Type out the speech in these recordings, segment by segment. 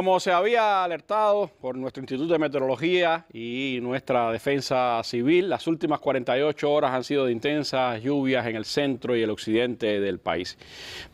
Como se había alertado por nuestro Instituto de Meteorología y nuestra Defensa Civil, las últimas 48 horas han sido de intensas lluvias en el centro y el occidente del país.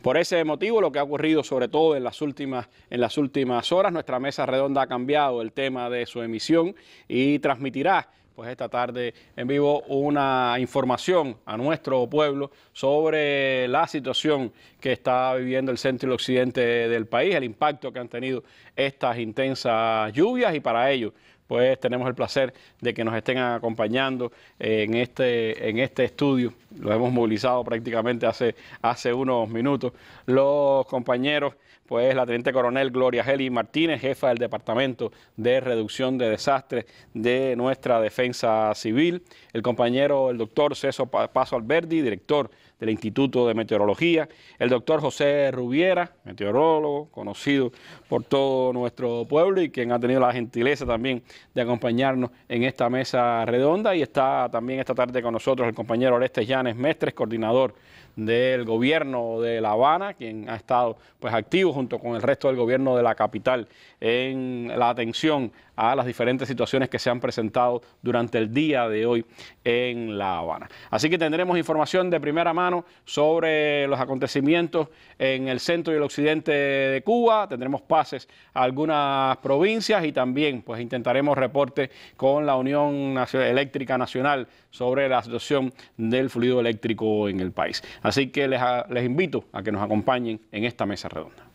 Por ese motivo, lo que ha ocurrido sobre todo en las últimas, en las últimas horas, nuestra mesa redonda ha cambiado el tema de su emisión y transmitirá pues esta tarde en vivo una información a nuestro pueblo sobre la situación que está viviendo el centro y el occidente del país, el impacto que han tenido estas intensas lluvias y para ello pues tenemos el placer de que nos estén acompañando en este, en este estudio. Lo hemos movilizado prácticamente hace, hace unos minutos. Los compañeros pues la teniente coronel Gloria Heli Martínez, jefa del Departamento de Reducción de Desastres de nuestra Defensa Civil, el compañero el doctor Ceso Paso Alberdi, director del Instituto de Meteorología, el doctor José Rubiera, meteorólogo, conocido por todo nuestro pueblo y quien ha tenido la gentileza también de acompañarnos en esta mesa redonda. Y está también esta tarde con nosotros el compañero Orestes Llanes Mestres, coordinador del gobierno de La Habana, quien ha estado pues activo junto con el resto del gobierno de la capital en la atención a las diferentes situaciones que se han presentado durante el día de hoy en La Habana. Así que tendremos información de primera mano sobre los acontecimientos en el centro y el occidente de Cuba, tendremos pases a algunas provincias y también pues intentaremos reporte con la Unión Eléctrica Nacional sobre la situación del fluido eléctrico en el país. Así que les, les invito a que nos acompañen en esta mesa redonda.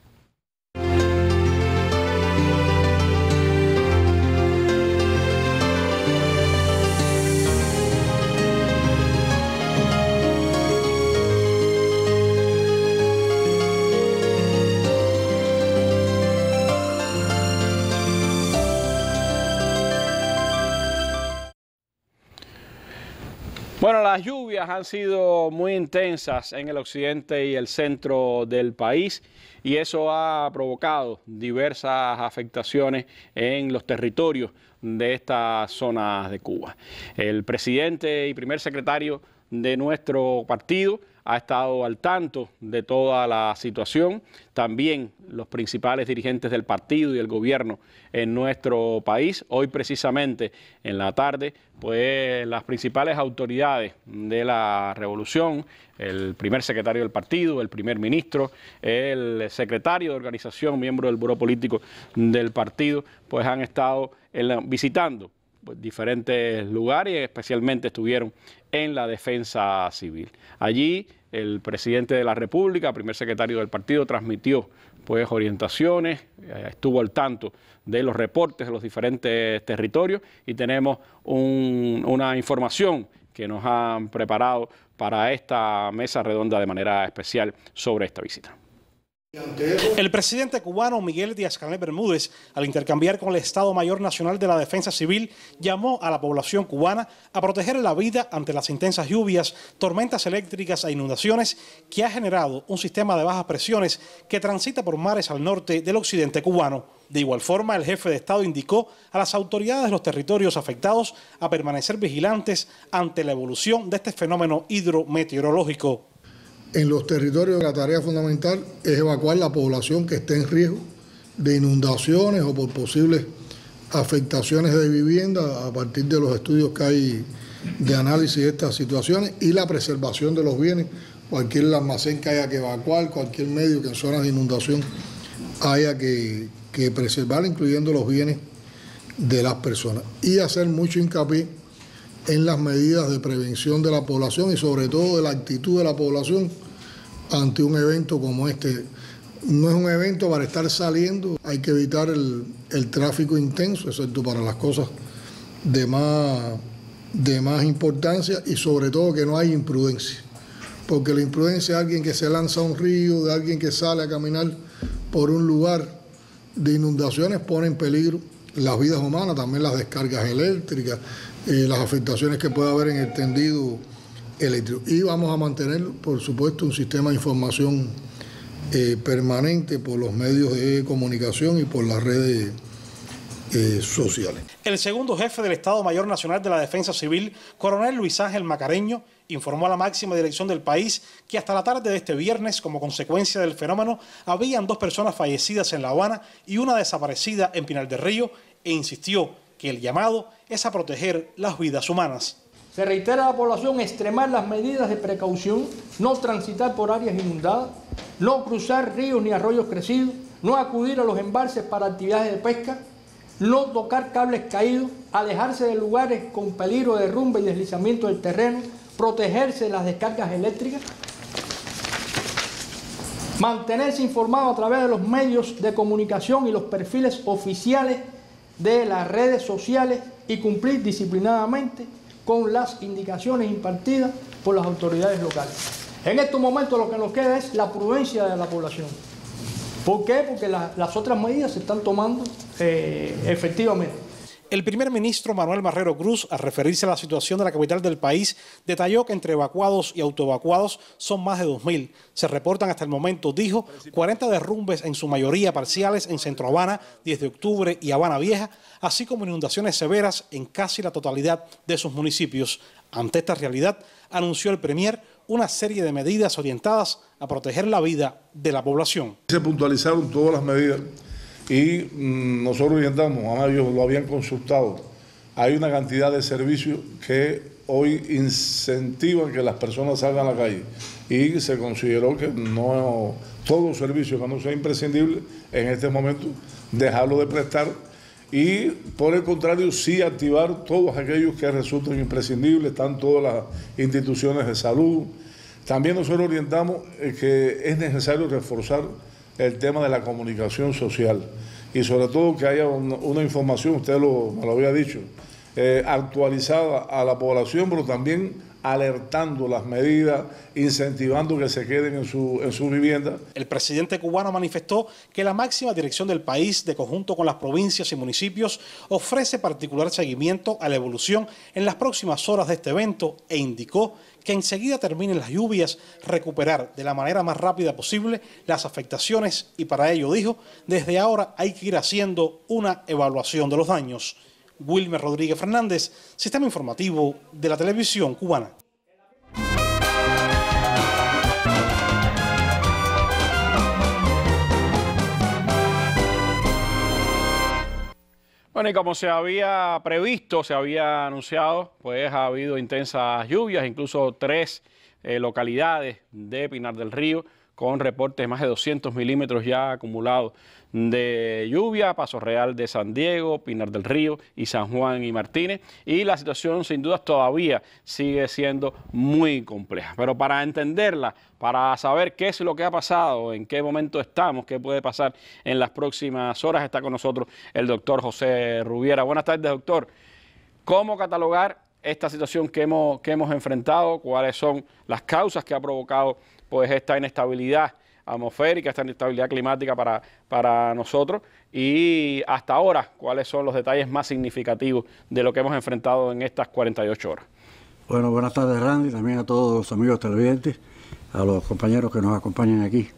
Bueno, las lluvias han sido muy intensas en el occidente y el centro del país y eso ha provocado diversas afectaciones en los territorios de estas zonas de Cuba. El presidente y primer secretario de nuestro partido, ha estado al tanto de toda la situación, también los principales dirigentes del partido y el gobierno en nuestro país. Hoy precisamente en la tarde, pues las principales autoridades de la revolución, el primer secretario del partido, el primer ministro, el secretario de organización, miembro del buró político del partido, pues han estado eh, visitando diferentes lugares, especialmente estuvieron en la defensa civil. Allí el presidente de la República, primer secretario del partido, transmitió pues orientaciones, eh, estuvo al tanto de los reportes de los diferentes territorios y tenemos una información que nos han preparado para esta mesa redonda de manera especial sobre esta visita. El presidente cubano Miguel Díaz-Canel Bermúdez, al intercambiar con el Estado Mayor Nacional de la Defensa Civil, llamó a la población cubana a proteger la vida ante las intensas lluvias, tormentas eléctricas e inundaciones que ha generado un sistema de bajas presiones que transita por mares al norte del occidente cubano. De igual forma, el jefe de Estado indicó a las autoridades de los territorios afectados a permanecer vigilantes ante la evolución de este fenómeno hidrometeorológico en los territorios la tarea fundamental es evacuar la población que esté en riesgo de inundaciones o por posibles afectaciones de vivienda a partir de los estudios que hay de análisis de estas situaciones y la preservación de los bienes, cualquier almacén que haya que evacuar, cualquier medio que en zonas de inundación haya que, preservar, incluyendo los bienes de las personas. Y hacer mucho hincapié en las medidas de prevención de la población y sobre todo de la actitud de la población ante un evento como este. No es un evento para estar saliendo, hay que evitar el, tráfico intenso, excepto para las cosas de más, de más importancia y sobre todo que no hay imprudencia. Porque la imprudencia de alguien que se lanza a un río, de alguien que sale a caminar por un lugar de inundaciones pone en peligro las vidas humanas, también las descargas eléctricas, eh, las afectaciones que puede haber en el tendido y vamos a mantener, por supuesto, un sistema de información eh, permanente por los medios de comunicación y por las redes eh, sociales. El segundo jefe del Estado Mayor Nacional de la Defensa Civil, coronel Luis Ángel Macareño, informó a la máxima dirección del país que hasta la tarde de este viernes, como consecuencia del fenómeno, habían dos personas fallecidas en La Habana y una desaparecida en Pinal del Río e insistió que el llamado es a proteger las vidas humanas. Se reitera a la población extremar las medidas de precaución, no transitar por áreas inundadas, no cruzar ríos ni arroyos crecidos, no acudir a los embalses para actividades de pesca, no tocar cables caídos, alejarse de lugares con peligro de derrumbe y deslizamiento del terreno, protegerse de las descargas eléctricas, mantenerse informado a través de los medios de comunicación y los perfiles oficiales de las redes sociales y cumplir disciplinadamente con las indicaciones impartidas por las autoridades locales. En estos momentos lo que nos queda es la prudencia de la población. ¿Por qué? Porque las otras medidas se están tomando eh, efectivamente. El primer ministro Manuel Marrero Cruz, al referirse a la situación de la capital del país, detalló que entre evacuados y autoevacuados son más de 2.000. Se reportan hasta el momento, dijo, 40 derrumbes en su mayoría parciales en Centro Habana, 10 de octubre y Habana Vieja, así como inundaciones severas en casi la totalidad de sus municipios. Ante esta realidad, anunció el Premier una serie de medidas orientadas a proteger la vida de la población. Se puntualizaron todas las medidas y mm, nosotros orientamos, además ellos lo habían consultado, hay una cantidad de servicios que hoy incentivan que las personas salgan a la calle y se consideró que no todo servicio que no sea imprescindible en este momento dejarlo de prestar y por el contrario sí activar todos aquellos que resulten imprescindibles, están todas las instituciones de salud. También nosotros orientamos eh, que es necesario reforzar el tema de la comunicación social y sobre todo que haya una información, usted lo, me lo había dicho, eh, actualizada a la población, pero también alertando las medidas, incentivando que se queden en su, en su vivienda. El presidente cubano manifestó que la máxima dirección del país, de conjunto con las provincias y municipios, ofrece particular seguimiento a la evolución en las próximas horas de este evento e indicó que enseguida terminen las lluvias, recuperar de la manera más rápida posible las afectaciones y para ello dijo, desde ahora hay que ir haciendo una evaluación de los daños. Wilmer Rodríguez Fernández, Sistema Informativo de la Televisión Cubana. Bueno, y como se había previsto, se había anunciado, pues ha habido intensas lluvias, incluso tres eh, localidades de Pinar del Río, con reportes de más de 200 milímetros ya acumulados de lluvia, Paso Real de San Diego, Pinar del Río y San Juan y Martínez. Y la situación sin dudas todavía sigue siendo muy compleja. Pero para entenderla, para saber qué es lo que ha pasado, en qué momento estamos, qué puede pasar en las próximas horas, está con nosotros el doctor José Rubiera. Buenas tardes, doctor. ¿Cómo catalogar esta situación que hemos, que hemos enfrentado? ¿Cuáles son las causas que ha provocado pues, esta inestabilidad? atmosférica, esta inestabilidad climática para, para nosotros y hasta ahora cuáles son los detalles más significativos de lo que hemos enfrentado en estas 48 horas. Bueno, buenas tardes Randy, también a todos los amigos televidentes, a los compañeros que nos acompañan aquí.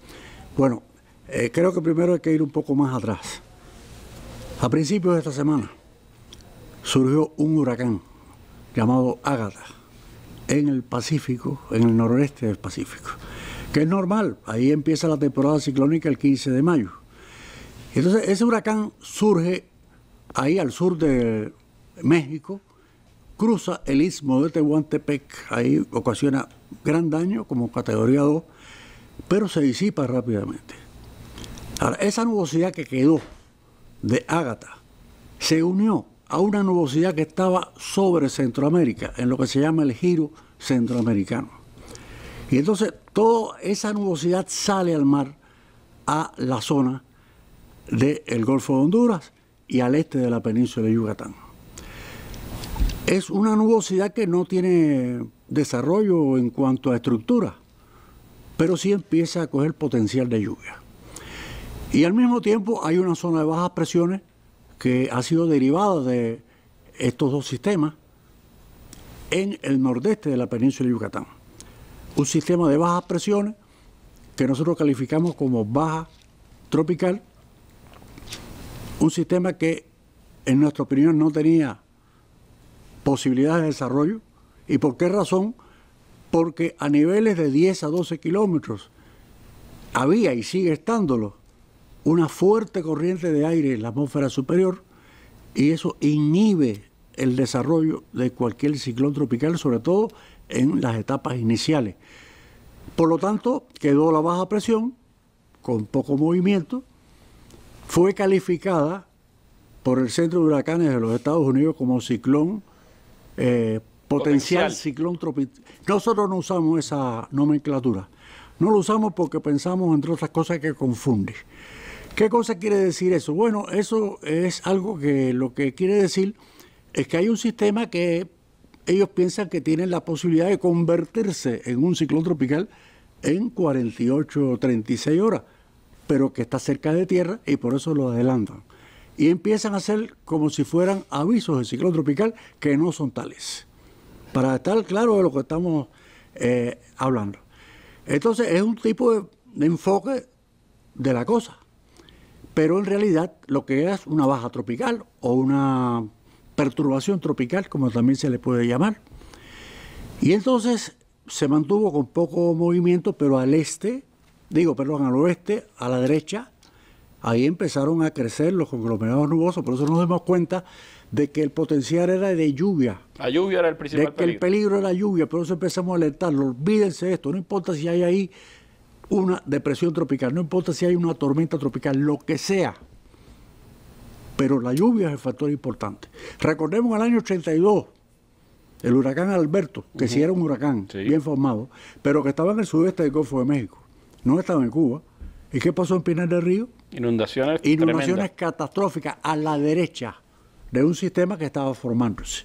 Bueno, eh, creo que primero hay que ir un poco más atrás. A principios de esta semana surgió un huracán llamado Ágata en el Pacífico, en el noroeste del Pacífico que es normal, ahí empieza la temporada ciclónica el 15 de mayo. Entonces ese huracán surge ahí al sur de México, cruza el istmo de Tehuantepec, ahí ocasiona gran daño como categoría 2, pero se disipa rápidamente. Ahora, esa nubosidad que quedó de Ágata se unió a una nubosidad que estaba sobre Centroamérica, en lo que se llama el giro centroamericano. Y entonces toda esa nubosidad sale al mar, a la zona del Golfo de Honduras y al este de la península de Yucatán. Es una nubosidad que no tiene desarrollo en cuanto a estructura, pero sí empieza a coger potencial de lluvia. Y al mismo tiempo hay una zona de bajas presiones que ha sido derivada de estos dos sistemas en el nordeste de la península de Yucatán un sistema de bajas presiones que nosotros calificamos como baja tropical, un sistema que en nuestra opinión no tenía posibilidades de desarrollo. ¿Y por qué razón? Porque a niveles de 10 a 12 kilómetros había y sigue estándolo una fuerte corriente de aire en la atmósfera superior y eso inhibe el desarrollo de cualquier ciclón tropical, sobre todo en las etapas iniciales. Por lo tanto, quedó la baja presión con poco movimiento. Fue calificada por el Centro de Huracanes de los Estados Unidos como ciclón eh, potencial, ciclón tropical. Nosotros no usamos esa nomenclatura. No lo usamos porque pensamos, entre otras cosas, que confunde. ¿Qué cosa quiere decir eso? Bueno, eso es algo que lo que quiere decir es que hay un sistema que ellos piensan que tienen la posibilidad de convertirse en un ciclón tropical en 48 o 36 horas, pero que está cerca de tierra y por eso lo adelantan. Y empiezan a hacer como si fueran avisos de ciclón tropical que no son tales, para estar claro de lo que estamos eh, hablando. Entonces es un tipo de enfoque de la cosa, pero en realidad lo que es una baja tropical o una perturbación tropical, como también se le puede llamar. Y entonces se mantuvo con poco movimiento, pero al este, digo, perdón, al oeste, a la derecha, ahí empezaron a crecer los conglomerados nubosos, por eso nos dimos cuenta de que el potencial era de lluvia. La lluvia era el principal de que el peligro era lluvia, por eso empezamos a alertarlo. Olvídense esto, no importa si hay ahí una depresión tropical, no importa si hay una tormenta tropical, lo que sea, pero la lluvia es el factor importante. Recordemos el año 82, el huracán Alberto, que sí era un huracán bien formado, pero que estaba en el sudeste del Golfo de México, no estaba en Cuba. ¿Y qué pasó en Pinar del Río? Inundaciones. Inundaciones catastróficas a la derecha de un sistema que estaba formándose.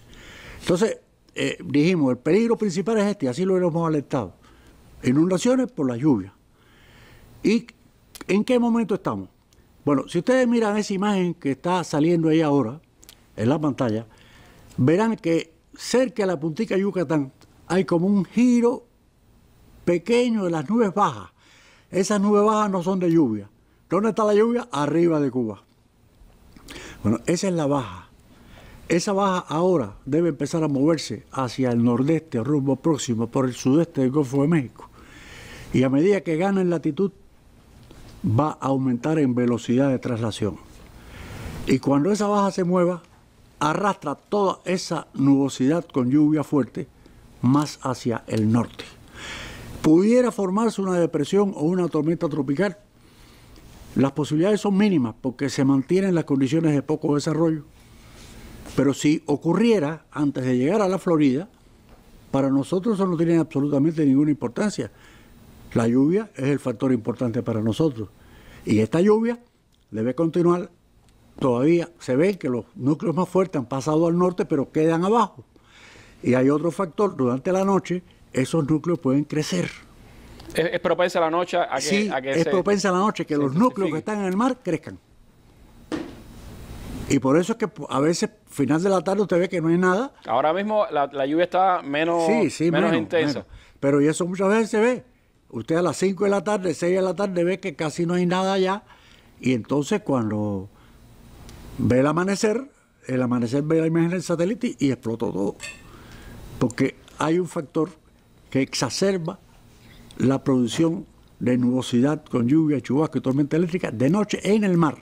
Entonces, eh, dijimos, el peligro principal es este, así lo hemos alertado. Inundaciones por la lluvia. ¿Y en qué momento estamos? Bueno, si ustedes miran esa imagen que está saliendo ahí ahora, en la pantalla, verán que cerca de la puntica de Yucatán hay como un giro pequeño de las nubes bajas. Esas nubes bajas no son de lluvia. ¿Dónde está la lluvia? Arriba de Cuba. Bueno, esa es la baja. Esa baja ahora debe empezar a moverse hacia el nordeste, rumbo próximo, por el sudeste del Golfo de México. Y a medida que gana en latitud, va a aumentar en velocidad de traslación. Y cuando esa baja se mueva, arrastra toda esa nubosidad con lluvia fuerte más hacia el norte. Pudiera formarse una depresión o una tormenta tropical. Las posibilidades son mínimas porque se mantienen las condiciones de poco desarrollo. Pero si ocurriera antes de llegar a la Florida, para nosotros eso no tiene absolutamente ninguna importancia. La lluvia es el factor importante para nosotros. Y esta lluvia debe continuar todavía. Se ve que los núcleos más fuertes han pasado al norte, pero quedan abajo. Y hay otro factor, durante la noche esos núcleos pueden crecer. Es, propensa la noche a que, sí, es propensa la noche que los núcleos que están en el mar crezcan. Y por eso es que a veces final de la tarde usted ve que no hay nada. Ahora mismo la, lluvia está menos, menos, intensa. Pero y eso muchas veces se ve. Usted a las 5 de la tarde, 6 de la tarde ve que casi no hay nada allá y entonces cuando ve el amanecer, el amanecer ve la imagen del satélite y explotó todo. Porque hay un factor que exacerba la producción de nubosidad con lluvia, chubasco y tormenta eléctrica de noche en el mar.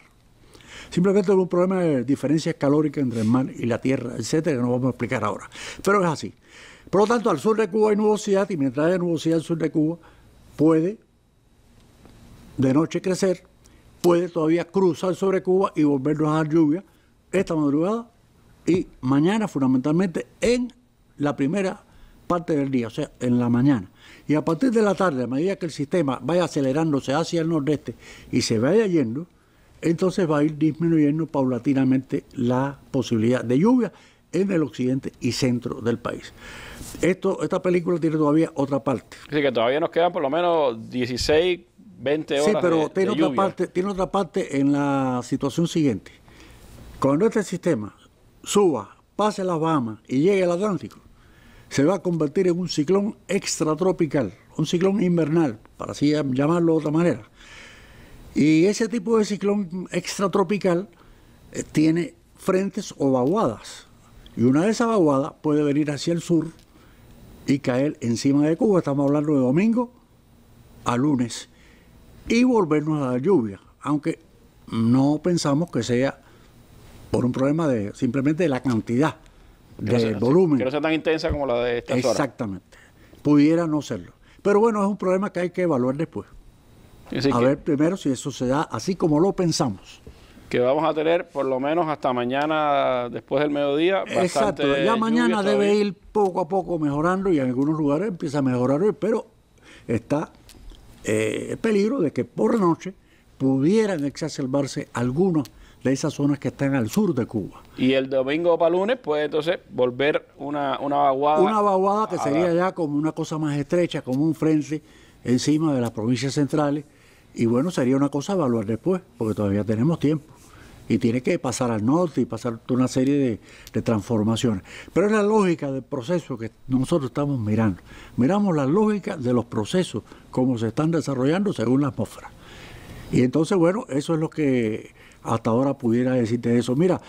Simplemente es un problema de diferencias calóricas entre el mar y la tierra, etcétera, que no vamos a explicar ahora. Pero es así. Por lo tanto, al sur de Cuba hay nubosidad y mientras haya nubosidad al sur de Cuba, puede de noche crecer, puede todavía cruzar sobre Cuba y volvernos a dar lluvia esta madrugada y mañana fundamentalmente en la primera parte del día, o sea, en la mañana. Y a partir de la tarde, a medida que el sistema vaya acelerándose hacia el nordeste y se vaya yendo, entonces va a ir disminuyendo paulatinamente la posibilidad de lluvia en el occidente y centro del país. Esto, esta película tiene todavía otra parte. Así que todavía nos quedan por lo menos 16, 20 horas. Sí, pero tiene, otra Parte, tiene otra parte en la situación siguiente. Cuando este sistema suba, pase las Bahamas y llegue al Atlántico, se va a convertir en un ciclón extratropical, un ciclón invernal, para así llamarlo de otra manera. Y ese tipo de ciclón extratropical eh, tiene frentes o vaguadas y una de puede venir hacia el sur y caer encima de Cuba, estamos hablando de domingo a lunes, y volvernos a la lluvia, aunque no pensamos que sea por un problema de simplemente de la cantidad, del de volumen. Que no sea tan intensa como la de esta Exactamente. Pudiera no serlo. Pero bueno, es un problema que hay que evaluar después. A ver primero si eso se da así como lo pensamos que vamos a tener por lo menos hasta mañana después del mediodía. Exacto, ya mañana debe ir poco a poco mejorando y en algunos lugares empieza a mejorar hoy, pero está eh, el peligro de que por la noche pudieran exacerbarse algunas de esas zonas que están al sur de Cuba. Y el domingo para lunes puede entonces volver una, una vaguada. Una vaguada que sería ya como una cosa más estrecha, como un frente encima de las provincias centrales. Y bueno, sería una cosa a evaluar después, porque todavía tenemos tiempo y tiene que pasar al norte y pasar una serie de, transformaciones. Pero es la lógica del proceso que nosotros estamos mirando. Miramos la lógica de los procesos, cómo se están desarrollando según la atmósfera. Y entonces, bueno, eso es lo que hasta ahora pudiera decirte de eso. Mira,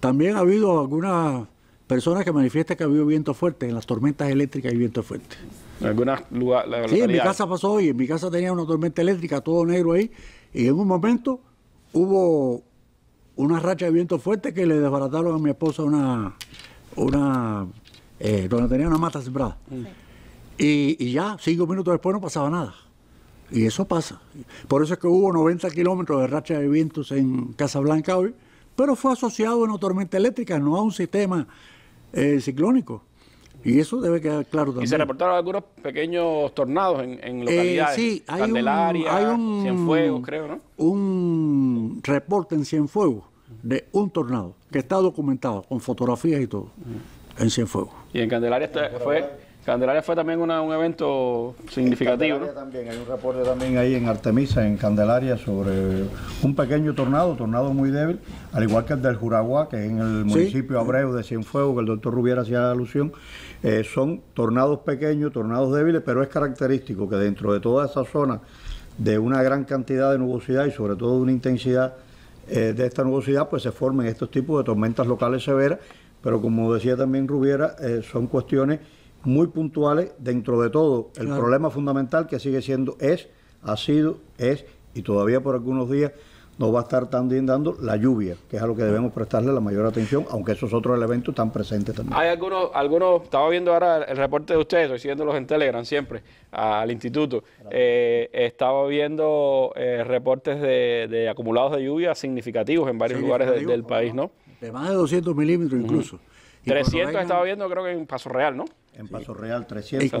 también ha habido algunas personas que manifiestan que ha habido viento fuerte, en las tormentas eléctricas y fuerte. fuertes. Algunas lugares. sí, en mi casa pasó hoy, en mi casa tenía una tormenta eléctrica, todo negro ahí, y en un momento hubo una racha de viento fuerte que le desbarataron a mi esposa una, una eh, donde tenía una mata sembrada. Y, ya, cinco minutos después no pasaba nada. Y eso pasa. Por eso es que hubo 90 kilómetros de racha de vientos en Casablanca hoy, pero fue asociado a una tormenta eléctrica, no a un sistema eh, ciclónico. Y eso debe quedar claro también. Y se reportaron algunos pequeños tornados en, localidades. Eh, sí, hay un, hay un, creo, ¿no? Un reporte en Cienfuegos de un tornado que está documentado con fotografías y todo en Cienfuegos. Y en Candelaria fue Candelaria fue también un evento significativo. También, hay un reporte también ahí en Artemisa, en Candelaria, sobre un pequeño tornado, tornado muy débil, al igual que el del Juraguá, que es en el municipio Abreu de Cienfuegos, que el doctor Rubiera hacía alusión. Eh, son tornados pequeños, tornados débiles, pero es característico que dentro de toda esa zona de una gran cantidad de nubosidad y sobre todo de una intensidad eh, de esta nubosidad, pues se formen estos tipos de tormentas locales severas, pero como decía también Rubiera, eh, son cuestiones muy puntuales dentro de todo. El problema fundamental que sigue siendo es, ha sido, es, y todavía por algunos días nos va a estar tan dando la lluvia, que es a lo que debemos prestarle la mayor atención, aunque esos otros elementos están presentes también. Hay algunos, algunos, estaba viendo ahora el reporte de ustedes, estoy siguiéndolos en Telegram siempre, al instituto. Eh, estaba viendo eh, reportes de, acumulados de lluvia significativos en varios lugares del país, ¿no? De más de 200 milímetros incluso. 300 estaba viendo creo que en Paso Real, ¿no? en Paso Real, 300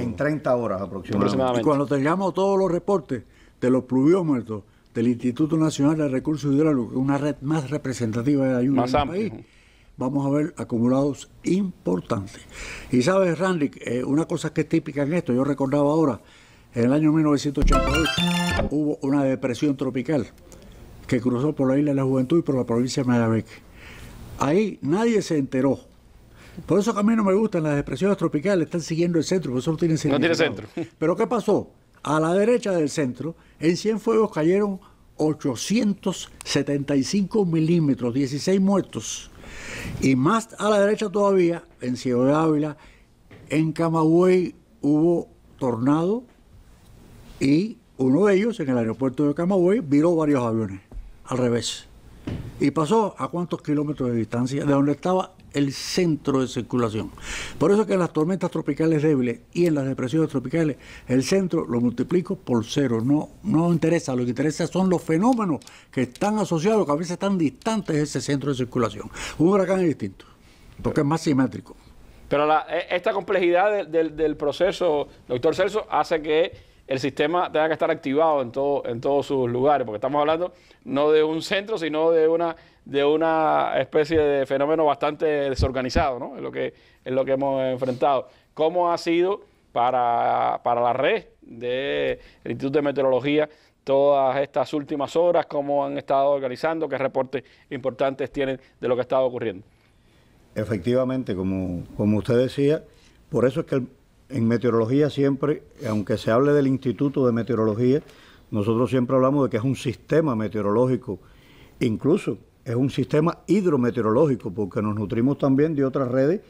en 30 horas aproximadamente. Y cuando tengamos todos los reportes de los pluviómetros del Instituto Nacional de Recursos Hidráulicos, una red más representativa de ayuda vamos a ver acumulados importantes. Y sabes, Randy, eh, una cosa que es típica en esto, yo recordaba ahora, en el año 1988 hubo una depresión tropical que cruzó por la isla de la Juventud y por la provincia de Mayabeque. Ahí nadie se enteró por eso a mí no me gustan las expresiones tropicales, están siguiendo el centro, por eso no tienen No tiene centro. Pero ¿qué pasó? A la derecha del centro, en Cienfuegos cayeron 875 milímetros, 16 muertos. Y más a la derecha todavía, en Ciudad de Ávila, en Camagüey hubo tornado y uno de ellos, en el aeropuerto de Camagüey, viró varios aviones, al revés. Y pasó a cuántos kilómetros de distancia de donde estaba el centro de circulación. Por eso que en las tormentas tropicales débiles y en las depresiones tropicales, el centro lo multiplico por cero. No, no interesa, lo que interesa son los fenómenos que están asociados, que a veces están distantes de ese centro de circulación. Un huracán es distinto, porque es más simétrico. Pero e, esta complejidad del proceso, doctor Celso, hace que el sistema tenga que estar activado en, todo, en todos sus lugares, porque estamos hablando no de un centro, sino de una, de una especie de fenómeno bastante desorganizado, ¿no? Es lo que, es lo que hemos enfrentado. ¿Cómo ha sido para, la red del Instituto de Meteorología todas estas últimas horas, cómo han estado organizando, qué reportes importantes tienen de lo que ha estado ocurriendo. Efectivamente, como, como usted decía, por eso es que el en meteorología siempre, aunque se hable del Instituto de Meteorología, nosotros siempre hablamos de que es un sistema meteorológico, incluso es un sistema hidrometeorológico, porque nos nutrimos también de otras redes,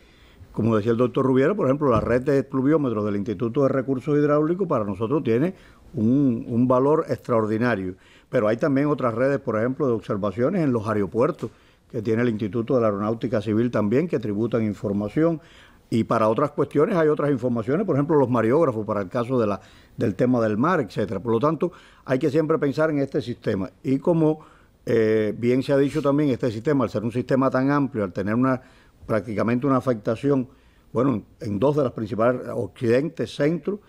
como decía el doctor Rubiera, por ejemplo, la red de pluviómetros del Instituto de Recursos Hidráulicos para nosotros tiene un, valor extraordinario. Pero hay también otras redes, por ejemplo, de observaciones en los aeropuertos, que tiene el Instituto de la Aeronáutica Civil también, que tributan información. Y para otras cuestiones hay otras informaciones, por ejemplo, los mariógrafos, para el caso de la, del tema del mar, etcétera. Por lo tanto, hay que siempre pensar en este sistema. Y como eh, bien se ha dicho también, este sistema, al ser un sistema tan amplio, al tener una prácticamente una afectación, bueno, en dos de las principales, Occidente, Centro,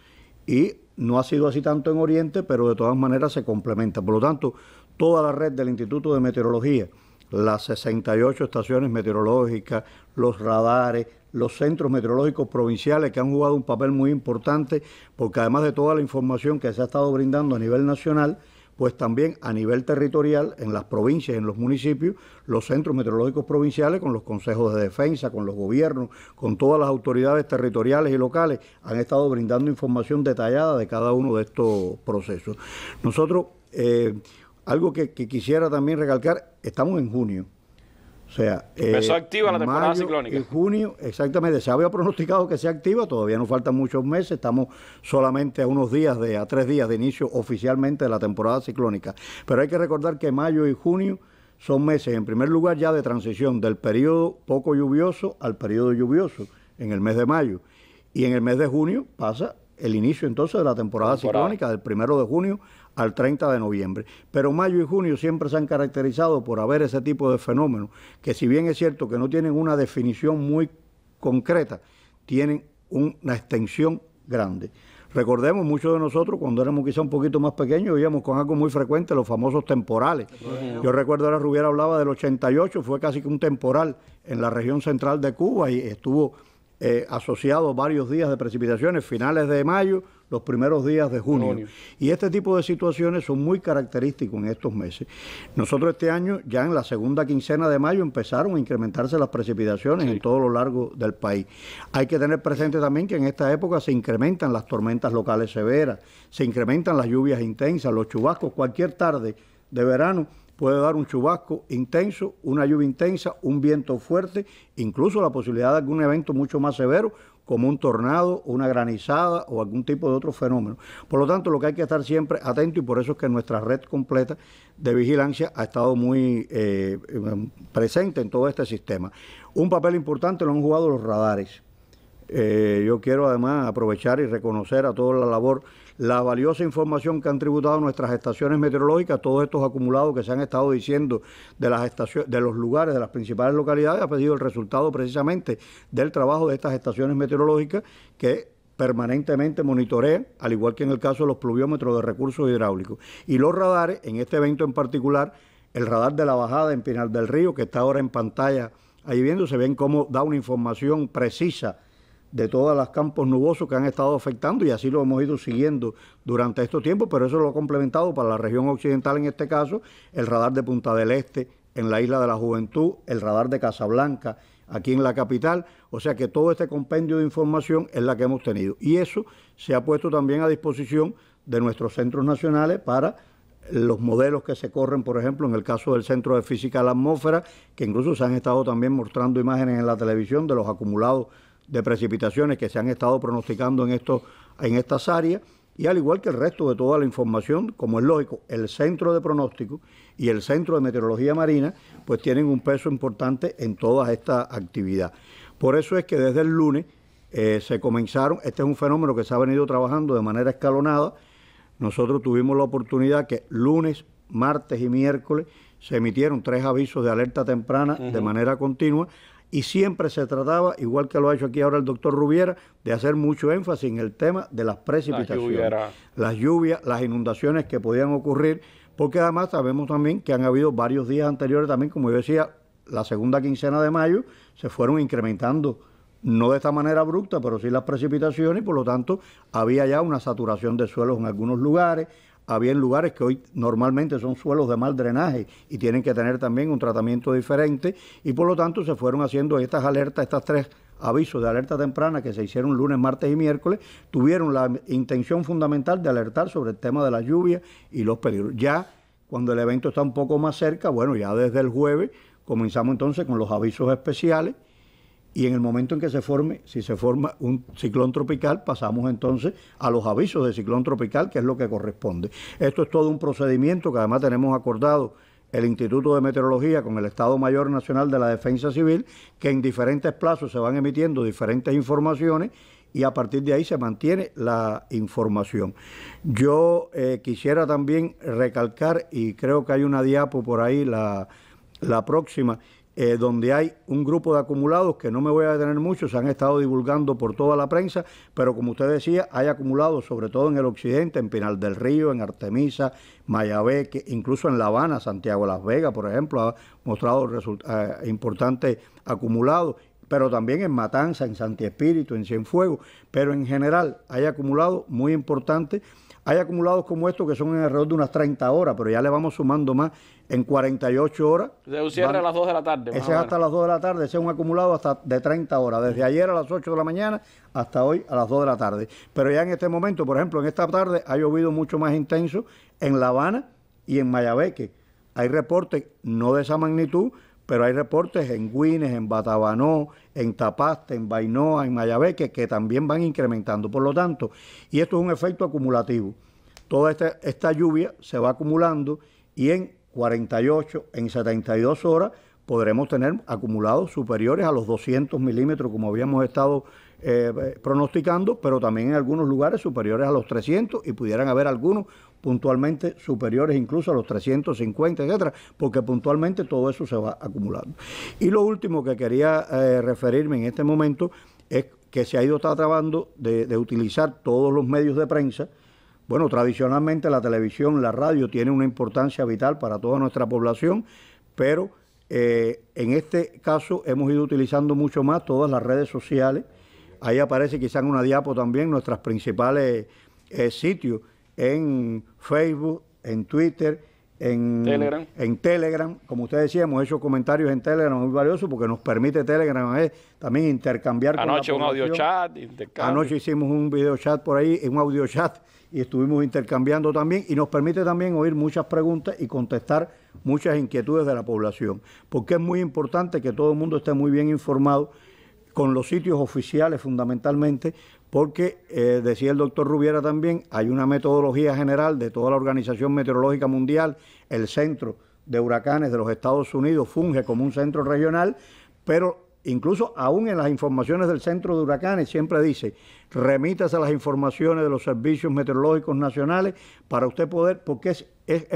y no ha sido así tanto en Oriente, pero de todas maneras se complementa. Por lo tanto, toda la red del Instituto de Meteorología, las 68 estaciones meteorológicas, los radares, los centros meteorológicos provinciales que han jugado un papel muy importante porque además de toda la información que se ha estado brindando a nivel nacional, pues también a nivel territorial, en las provincias, en los municipios, los centros meteorológicos provinciales, con los consejos de defensa, con los gobiernos, con todas las autoridades territoriales y locales, han estado brindando información detallada de cada uno de estos procesos. Nosotros, eh, algo que quisiera también recalcar, estamos en junio o sea, empezó eh, activa la temporada ciclónica. en junio, exactamente, se había pronosticado que sea activa, todavía nos faltan muchos meses, estamos solamente a unos días de a tres días de inicio oficialmente de la temporada ciclónica, pero hay que recordar que mayo y junio son meses en primer lugar ya de transición del periodo poco lluvioso al periodo lluvioso en el mes de mayo y en el mes de junio pasa el inicio entonces de la temporada. ciclónica del primero de junio al 30 de noviembre. Pero mayo y junio siempre se han caracterizado por haber ese tipo de fenómenos, que si bien es cierto que no tienen una definición muy concreta, tienen una extensión grande. Recordemos, muchos de nosotros, cuando éramos quizá un poquito más pequeños, vivíamos con algo muy frecuente los famosos temporales. Yo recuerdo la Rubiera hablaba del 88, fue casi que un temporal en la región central de Cuba y estuvo eh, asociado varios días de precipitaciones, finales de mayo, los primeros días de junio. Y este tipo de situaciones son muy característicos en estos meses. Nosotros este año, ya en la segunda quincena de mayo, empezaron a incrementarse las precipitaciones en todo lo largo del país. Hay que tener presente también que en esta época se incrementan las tormentas locales severas, se incrementan las lluvias intensas, los chubascos, cualquier tarde de verano puede dar un chubasco intenso, una lluvia intensa, un viento fuerte, incluso la posibilidad de algún evento mucho más severo como un tornado, una granizada o algún tipo de otro fenómeno. Por lo tanto, lo que hay que estar siempre atento y por eso es que nuestra red completa de vigilancia ha estado muy eh, presente en todo este sistema. Un papel importante lo han jugado los radares. Eh, yo quiero además aprovechar y reconocer a toda la labor la valiosa información que han tributado nuestras estaciones meteorológicas, todos estos acumulados que se han estado diciendo de las estaciones, de los lugares, de las principales localidades, ha pedido el resultado precisamente del trabajo de estas estaciones meteorológicas que permanentemente monitorean, al igual que en el caso de los pluviómetros de recursos hidráulicos. Y los radares, en este evento en particular, el radar de la bajada en Pinal del Río, que está ahora en pantalla ahí viendo, se ven cómo da una información precisa de todas las campos nubosos que han estado afectando y así lo hemos ido siguiendo durante estos tiempos, pero eso lo ha complementado para la región occidental en este caso, el radar de Punta del Este en la isla de la Juventud, el radar de Casablanca aquí en la capital, o sea que todo este compendio de información es la que hemos tenido y eso se ha puesto también a disposición de nuestros centros nacionales para los modelos que se corren, por ejemplo, en el caso del Centro de Física de la Atmósfera, que incluso se han estado también mostrando imágenes en la televisión de los acumulados de precipitaciones que se han estado pronosticando en, en estas áreas y al igual que el resto de toda la información, como es lógico, el centro de pronóstico y el centro de meteorología marina, pues tienen un peso importante en toda esta actividad. Por eso es que desde el lunes eh, se comenzaron, este es un fenómeno que se ha venido trabajando de manera escalonada, nosotros tuvimos la oportunidad que lunes, martes y miércoles se emitieron tres avisos de alerta temprana de manera continua y siempre se trataba, igual que lo ha hecho aquí ahora el doctor Rubiera, de hacer mucho énfasis en el tema de las precipitaciones, las lluvias, las inundaciones que podían ocurrir, porque además sabemos también que han habido varios días anteriores también, como yo decía, la segunda quincena de mayo se fueron incrementando, no de esta manera abrupta, pero sí las precipitaciones y por lo tanto había ya una saturación de suelos en algunos lugares, habían lugares que hoy normalmente son suelos de mal drenaje y tienen que tener también un tratamiento diferente y por lo tanto se fueron haciendo estas alertas, estas tres avisos de alerta temprana que se hicieron lunes, martes y miércoles, tuvieron la intención fundamental de alertar sobre el tema de la lluvia y los peligros. Ya cuando el evento está un poco más cerca, bueno, ya desde el jueves comenzamos entonces con los avisos especiales y en el momento en que se forme, si se forma un ciclón tropical, pasamos entonces a los avisos de ciclón tropical, que es lo que corresponde. Esto es todo un procedimiento que además tenemos acordado el Instituto de Meteorología con el Estado Mayor Nacional de la Defensa Civil, que en diferentes plazos se van emitiendo diferentes informaciones y a partir de ahí se mantiene la información. Yo eh, quisiera también recalcar, y creo que hay una diapo por ahí, la, la próxima, eh, donde hay un grupo de acumulados que no me voy a detener mucho, se han estado divulgando por toda la prensa, pero como usted decía, hay acumulados sobre todo en el occidente, en Pinal del Río, en Artemisa, Mayabeque incluso en La Habana, Santiago de Las Vegas, por ejemplo, ha mostrado eh, importantes acumulados pero también en Matanza, en Santi Espíritu, en Cienfuegos, pero en general hay acumulados muy importantes hay acumulados como estos que son en alrededor de unas 30 horas, pero ya le vamos sumando más en 48 horas. De un cierre a las 2 de la tarde. Ese es hasta las 2 de la tarde, ese es un acumulado hasta de 30 horas, desde ayer a las 8 de la mañana hasta hoy a las 2 de la tarde. Pero ya en este momento, por ejemplo, en esta tarde ha llovido mucho más intenso en La Habana y en Mayabeque. Hay reportes no de esa magnitud, pero hay reportes en Guines, en Batabanó, en Tapaste, en Bainoa, en Mayabeque, que también van incrementando. Por lo tanto, y esto es un efecto acumulativo. Toda esta, lluvia se va acumulando y en 48, en 72 horas podremos tener acumulados superiores a los 200 milímetros como habíamos estado eh, eh, pronosticando, pero también en algunos lugares superiores a los 300 y pudieran haber algunos puntualmente superiores incluso a los 350, etcétera, porque puntualmente todo eso se va acumulando. Y lo último que quería eh, referirme en este momento es que se ha ido tratando de, utilizar todos los medios de prensa. Bueno, tradicionalmente la televisión, la radio tiene una importancia vital para toda nuestra población, pero eh, en este caso hemos ido utilizando mucho más todas las redes sociales. Ahí aparece quizá en una diapo también nuestros principales eh, sitios en Facebook, en Twitter, en Telegram. en Telegram. Como usted decía, hemos hecho comentarios en Telegram muy valiosos porque nos permite Telegram eh, también intercambiar. Anoche un audio chat. Anoche hicimos un video chat por ahí, un audio chat, y estuvimos intercambiando también. Y nos permite también oír muchas preguntas y contestar muchas inquietudes de la población. Porque es muy importante que todo el mundo esté muy bien informado con los sitios oficiales fundamentalmente, porque eh, decía el doctor Rubiera también, hay una metodología general de toda la Organización Meteorológica Mundial, el Centro de Huracanes de los Estados Unidos funge como un centro regional, pero incluso aún en las informaciones del Centro de Huracanes siempre dice, remítase a las informaciones de los servicios meteorológicos nacionales para usted poder, porque es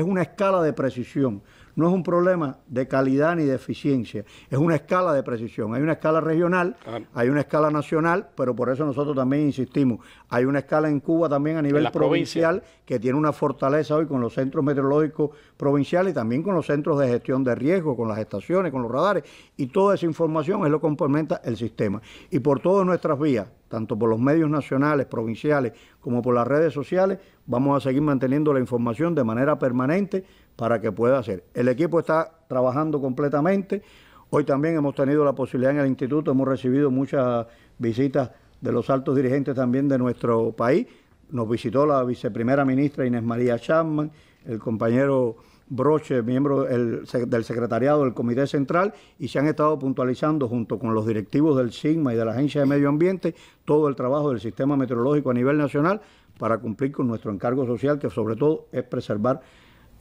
una escala de precisión no es un problema de calidad ni de eficiencia, es una escala de precisión. Hay una escala regional, hay una escala nacional, pero por eso nosotros también insistimos. Hay una escala en Cuba también a nivel provincial que tiene una fortaleza hoy con los centros meteorológicos provinciales y también con los centros de gestión de riesgo, con las estaciones, con los radares. Y toda esa información es lo que complementa el sistema. Y por todas nuestras vías, tanto por los medios nacionales, provinciales, como por las redes sociales, vamos a seguir manteniendo la información de manera permanente para que pueda hacer. El equipo está trabajando completamente. Hoy también hemos tenido la posibilidad en el instituto, hemos recibido muchas visitas de los altos dirigentes también de nuestro país. Nos visitó la viceprimera ministra Inés María Chapman, el compañero Broche, miembro del, secretariado del Comité Central, y se han estado puntualizando junto con los directivos del SIGMA y de la Agencia de Medio Ambiente todo el trabajo del sistema meteorológico a nivel nacional para cumplir con nuestro encargo social, que sobre todo es preservar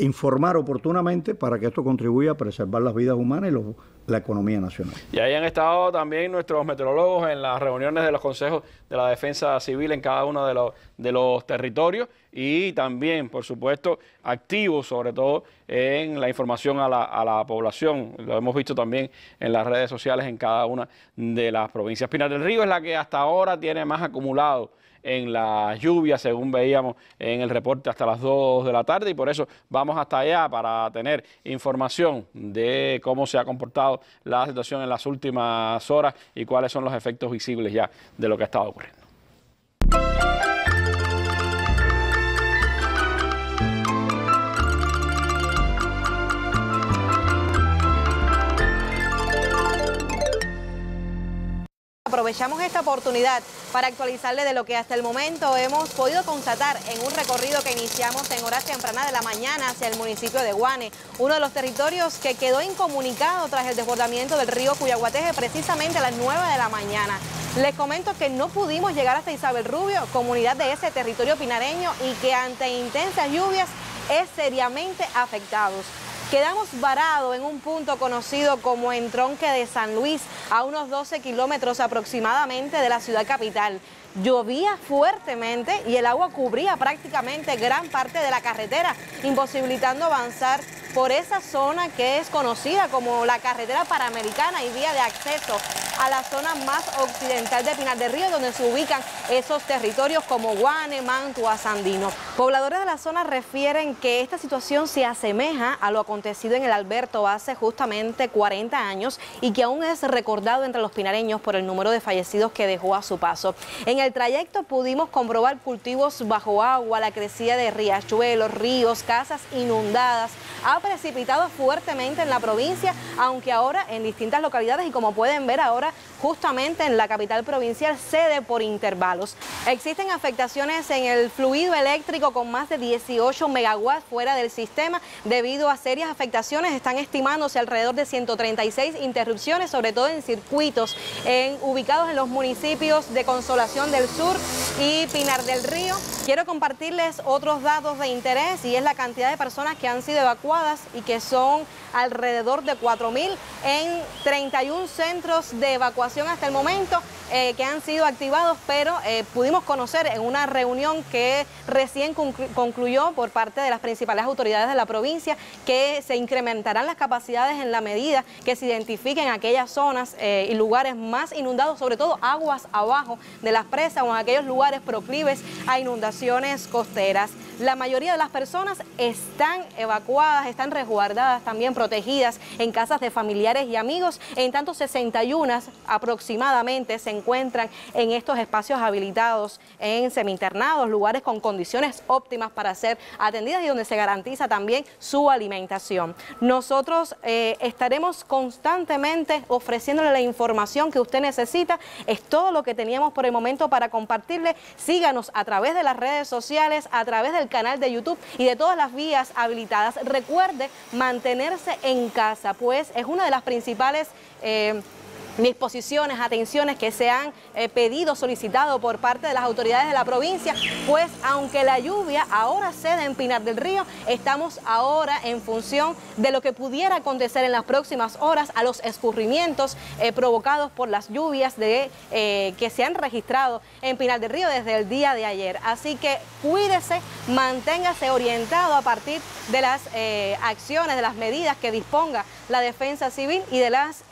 informar oportunamente para que esto contribuya a preservar las vidas humanas y la economía nacional. Y ahí han estado también nuestros meteorólogos en las reuniones de los consejos de la defensa civil en cada uno de los, territorios y también, por supuesto, activos sobre todo en la información a la, a la población. Lo hemos visto también en las redes sociales en cada una de las provincias. Pinar del Río es la que hasta ahora tiene más acumulado en la lluvia, según veíamos en el reporte hasta las 2 de la tarde y por eso vamos hasta allá para tener información de cómo se ha comportado la situación en las últimas horas y cuáles son los efectos visibles ya de lo que ha estado ocurriendo. aprovechamos esta oportunidad para actualizarle de lo que hasta el momento hemos podido constatar en un recorrido que iniciamos en horas tempranas de la mañana hacia el municipio de Guane, uno de los territorios que quedó incomunicado tras el desbordamiento del río Cuyaguateje precisamente a las 9 de la mañana. Les comento que no pudimos llegar hasta Isabel Rubio, comunidad de ese territorio pinareño y que ante intensas lluvias es seriamente afectados. Quedamos varados en un punto conocido como Entronque de San Luis, a unos 12 kilómetros aproximadamente de la ciudad capital llovía fuertemente y el agua cubría prácticamente gran parte de la carretera, imposibilitando avanzar por esa zona que es conocida como la carretera panamericana y vía de acceso a la zona más occidental de Pinar del Río, donde se ubican esos territorios como Guane, Mantua, Sandino. Pobladores de la zona refieren que esta situación se asemeja a lo acontecido en el Alberto hace justamente 40 años y que aún es recordado entre los pinareños por el número de fallecidos que dejó a su paso. En el trayecto pudimos comprobar cultivos bajo agua, la crecida de riachuelos, ríos, casas inundadas. Ha precipitado fuertemente en la provincia, aunque ahora en distintas localidades y como pueden ver ahora justamente en la capital provincial sede por intervalos. Existen afectaciones en el fluido eléctrico con más de 18 megawatts fuera del sistema debido a serias afectaciones. Están estimándose alrededor de 136 interrupciones, sobre todo en circuitos ubicados en los municipios de Consolación del Sur y Pinar del Río. Quiero compartirles otros datos de interés y es la cantidad de personas que han sido evacuadas y que son alrededor de 4.000 en 31 centros de evacuación hasta el momento eh, que han sido activados, pero eh, pudimos conocer en una reunión que recién concluyó por parte de las principales autoridades de la provincia que se incrementarán las capacidades en la medida que se identifiquen aquellas zonas eh, y lugares más inundados, sobre todo aguas abajo de las presas o en aquellos lugares proclives a inundaciones costeras. La mayoría de las personas están evacuadas, están resguardadas, también protegidas en casas de familiares y amigos. En tanto, 61 a aproximadamente se encuentran en estos espacios habilitados en semi lugares con condiciones óptimas para ser atendidas y donde se garantiza también su alimentación. Nosotros eh, estaremos constantemente ofreciéndole la información que usted necesita. Es todo lo que teníamos por el momento para compartirle. Síganos a través de las redes sociales, a través del canal de YouTube y de todas las vías habilitadas. Recuerde mantenerse en casa, pues es una de las principales... Eh, mis posiciones, atenciones que se han eh, pedido, solicitado por parte de las autoridades de la provincia, pues aunque la lluvia ahora cede en Pinar del Río, estamos ahora en función de lo que pudiera acontecer en las próximas horas a los escurrimientos eh, provocados por las lluvias eh, que se han registrado en Pinar del Río desde el día de ayer. Así que cuídese, manténgase orientado a partir de las acciones, de las medidas que disponga la defensa civil y de las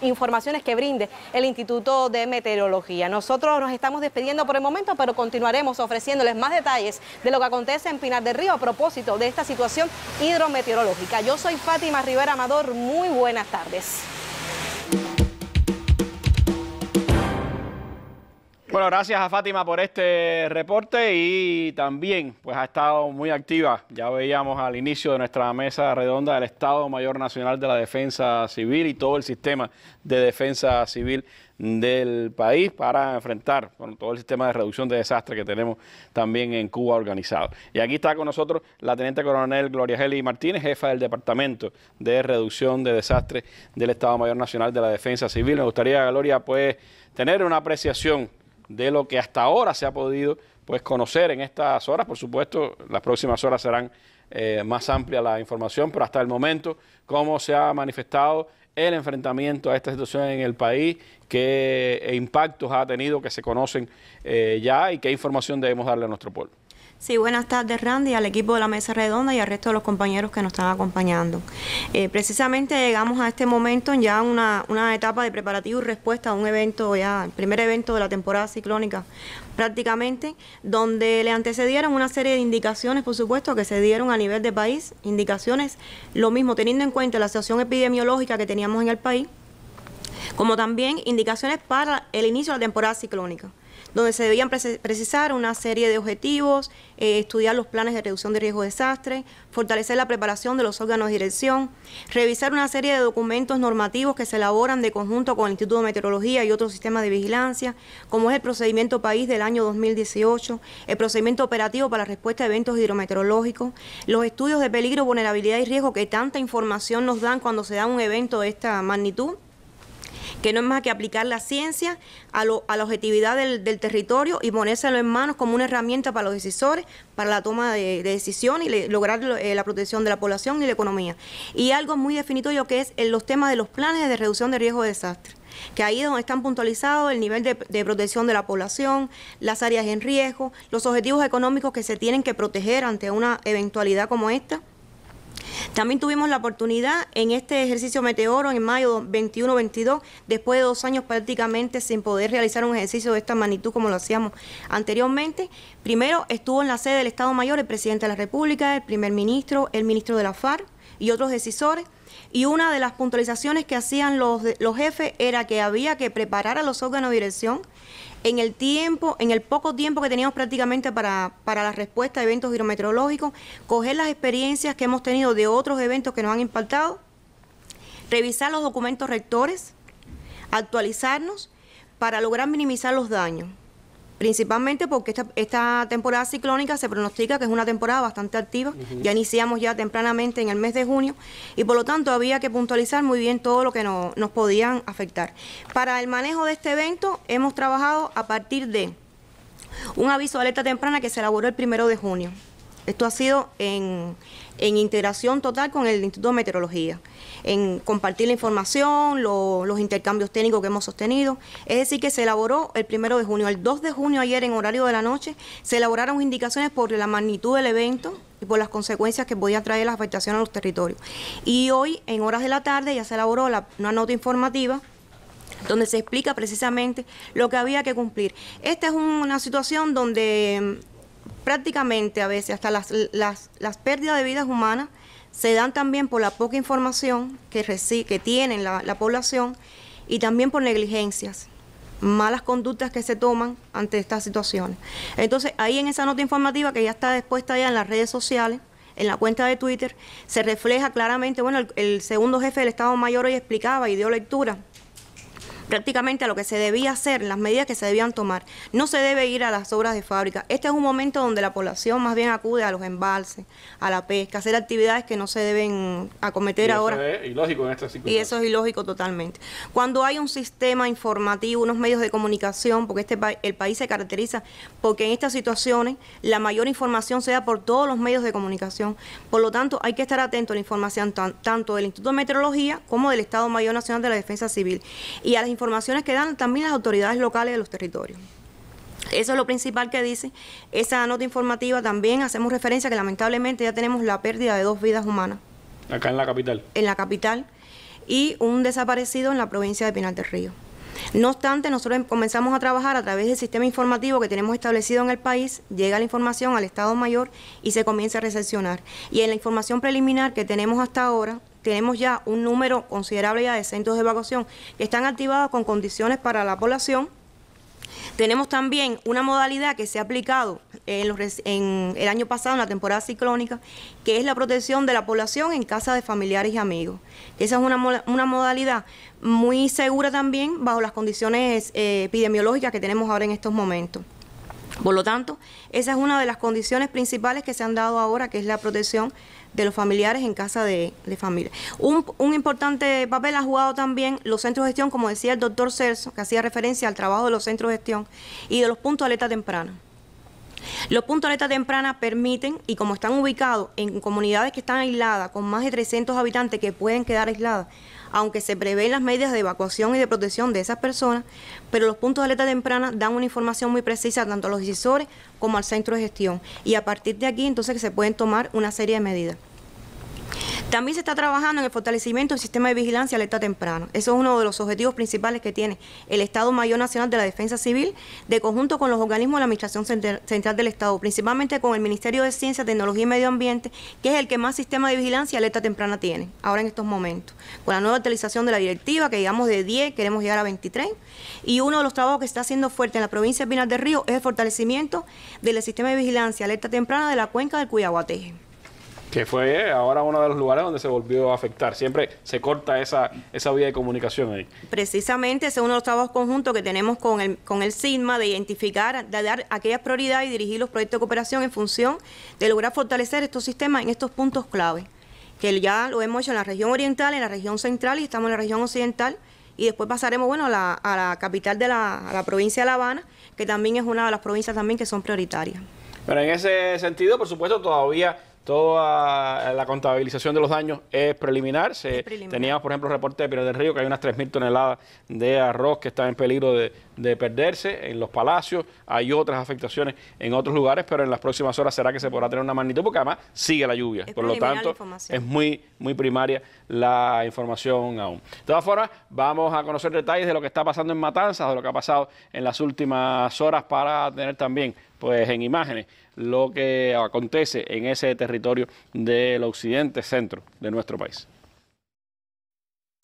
informaciones que brinde el Instituto de Meteorología. Nosotros nos estamos despidiendo por el momento, pero continuaremos ofreciéndoles más detalles de lo que acontece en Pinar del Río a propósito de esta situación hidrometeorológica. Yo soy Fátima Rivera Amador, muy buenas tardes. Bueno, gracias a Fátima por este reporte y también pues ha estado muy activa. Ya veíamos al inicio de nuestra mesa redonda el Estado Mayor Nacional de la Defensa Civil y todo el sistema de defensa civil del país para enfrentar todo el sistema de reducción de desastres que tenemos también en Cuba organizado. Y aquí está con nosotros la Teniente Coronel Gloria Heli Martínez, jefa del Departamento de Reducción de Desastres del Estado Mayor Nacional de la Defensa Civil. Me gustaría, Gloria, pues tener una apreciación de lo que hasta ahora se ha podido pues, conocer en estas horas. Por supuesto, las próximas horas serán eh, más amplia la información, pero hasta el momento, cómo se ha manifestado el enfrentamiento a esta situación en el país, qué eh, impactos ha tenido que se conocen eh, ya y qué información debemos darle a nuestro pueblo. Sí, buenas tardes Randy, al equipo de la Mesa Redonda y al resto de los compañeros que nos están acompañando. Eh, precisamente llegamos a este momento ya una, una etapa de preparativo y respuesta a un evento, ya el primer evento de la temporada ciclónica prácticamente, donde le antecedieron una serie de indicaciones, por supuesto, que se dieron a nivel de país, indicaciones, lo mismo teniendo en cuenta la situación epidemiológica que teníamos en el país, como también indicaciones para el inicio de la temporada ciclónica donde se debían precisar una serie de objetivos, eh, estudiar los planes de reducción de riesgo de desastre, fortalecer la preparación de los órganos de dirección, revisar una serie de documentos normativos que se elaboran de conjunto con el Instituto de Meteorología y otros sistemas de vigilancia, como es el procedimiento país del año 2018, el procedimiento operativo para la respuesta a eventos hidrometeorológicos, los estudios de peligro, vulnerabilidad y riesgo que tanta información nos dan cuando se da un evento de esta magnitud que no es más que aplicar la ciencia a, la objetividad del, territorio y ponérselo en manos como una herramienta para los decisores, para la toma de, decisión decisiones y lograr eh, la protección de la población y la economía. Y algo muy definitorio que es en los temas de los planes de reducción de riesgo de desastre que ahí es donde están puntualizados el nivel de, de, protección de la población, las áreas en riesgo, los objetivos económicos que se tienen que proteger ante una eventualidad como esta. También tuvimos la oportunidad en este ejercicio meteoro en mayo 21-22, después de dos años prácticamente sin poder realizar un ejercicio de esta magnitud como lo hacíamos anteriormente. Primero estuvo en la sede del Estado Mayor el presidente de la República, el primer ministro, el ministro de la FARC y otros decisores. Y una de las puntualizaciones que hacían los, los jefes era que había que preparar a los órganos de dirección en el tiempo, en el poco tiempo que teníamos prácticamente para, para la respuesta a eventos hidrometeorológicos, coger las experiencias que hemos tenido de otros eventos que nos han impactado, revisar los documentos rectores, actualizarnos para lograr minimizar los daños principalmente porque esta, temporada ciclónica se pronostica que es una temporada bastante activa, ya iniciamos ya tempranamente en el mes de junio y por lo tanto había que puntualizar muy bien todo lo que nos podían afectar. Para el manejo de este evento hemos trabajado a partir de un aviso de alerta temprana que se elaboró el primero de junio. Esto ha sido en, en integración total con el Instituto de Meteorología en compartir la información, los intercambios técnicos que hemos sostenido. Es decir, que se elaboró el primero de junio. El 2 de junio, ayer, en horario de la noche, se elaboraron indicaciones por la magnitud del evento y por las consecuencias que podía traer la afectación a los territorios. Y hoy, en horas de la tarde, ya se elaboró la, una nota informativa donde se explica precisamente lo que había que cumplir. Esta es una situación donde mm, prácticamente a veces hasta las, las pérdidas de vidas humanas se dan también por la poca información que, recibe, que tienen la, población y también por negligencias malas conductas que se toman ante estas situaciones. Entonces, ahí en esa nota informativa que ya está expuesta ya en las redes sociales, en la cuenta de Twitter, se refleja claramente, bueno, el, el segundo jefe del Estado Mayor hoy explicaba y dio lectura prácticamente a lo que se debía hacer, las medidas que se debían tomar. No se debe ir a las obras de fábrica. Este es un momento donde la población más bien acude a los embalses, a la pesca, hacer actividades que no se deben acometer y ahora. Eso es ilógico en situación. Y eso es ilógico totalmente. Cuando hay un sistema informativo, unos medios de comunicación, porque este el país se caracteriza porque en estas situaciones la mayor información se da por todos los medios de comunicación. Por lo tanto, hay que estar atento a la información tanto del Instituto de Meteorología como del Estado Mayor Nacional de la Defensa Civil. Y a las informaciones que dan también las autoridades locales de los territorios. Eso es lo principal que dice esa nota informativa. También hacemos referencia que lamentablemente ya tenemos la pérdida de dos vidas humanas. Acá en la capital. En la capital. Y un desaparecido en la provincia de Pinal del Río. No obstante, nosotros comenzamos a trabajar a través del sistema informativo que tenemos establecido en el país, llega la información al Estado Mayor y se comienza a recepcionar. Y en la información preliminar que tenemos hasta ahora, tenemos ya un número considerable de centros de evacuación que están activados con condiciones para la población. Tenemos también una modalidad que se ha aplicado en, el año pasado, en la temporada ciclónica, que es la protección de la población en casa de familiares y amigos. Esa es una, modalidad muy segura también bajo las condiciones eh, epidemiológicas que tenemos ahora en estos momentos. Por lo tanto, esa es una de las condiciones principales que se han dado ahora, que es la protección de los familiares en casa de, familia. Un, importante papel han jugado también los centros de gestión, como decía el doctor Celso, que hacía referencia al trabajo de los centros de gestión y de los puntos de alerta temprana. Los puntos de alerta temprana permiten, y como están ubicados en comunidades que están aisladas, con más de 300 habitantes que pueden quedar aisladas, aunque se prevén las medidas de evacuación y de protección de esas personas, pero los puntos de alerta temprana dan una información muy precisa tanto a los decisores como al centro de gestión. Y a partir de aquí entonces se pueden tomar una serie de medidas. También se está trabajando en el fortalecimiento del sistema de vigilancia y alerta temprana. Eso es uno de los objetivos principales que tiene el Estado Mayor Nacional de la Defensa Civil, de conjunto con los organismos de la Administración Central del Estado, principalmente con el Ministerio de Ciencia, Tecnología y Medio Ambiente, que es el que más sistema de vigilancia y alerta temprana tiene, ahora en estos momentos. Con la nueva actualización de la directiva, que llegamos de 10, queremos llegar a 23, y uno de los trabajos que está haciendo fuerte en la provincia de Pinar del Río es el fortalecimiento del sistema de vigilancia y alerta temprana de la cuenca del Cuyahuateje que fue ahora uno de los lugares donde se volvió a afectar. Siempre se corta esa, esa vía de comunicación ahí. Precisamente ese es uno de los trabajos conjuntos que tenemos con el, con de identificar, de dar aquellas prioridades y dirigir los proyectos de cooperación en función de lograr fortalecer estos sistemas en estos puntos clave, que ya lo hemos hecho en la región oriental, en la región central y estamos en la región occidental. Y después pasaremos, bueno, a la, capital de la, la provincia de La Habana, que también es una de las provincias también que son prioritarias. Pero en ese sentido, por supuesto, todavía Toda la contabilización de los daños es preliminar. Teníamos, por ejemplo, el reporte de del Río, que hay unas 3.000 toneladas de arroz que están en peligro de, perderse en los palacios. Hay otras afectaciones en otros lugares, pero en las próximas horas será que se podrá tener una magnitud, porque además sigue la lluvia. por lo tanto, es muy, muy primaria la información aún. De todas formas, vamos a conocer detalles de lo que está pasando en Matanzas, de lo que ha pasado en las últimas horas para tener también, pues, en imágenes lo que acontece en ese territorio del occidente centro de nuestro país.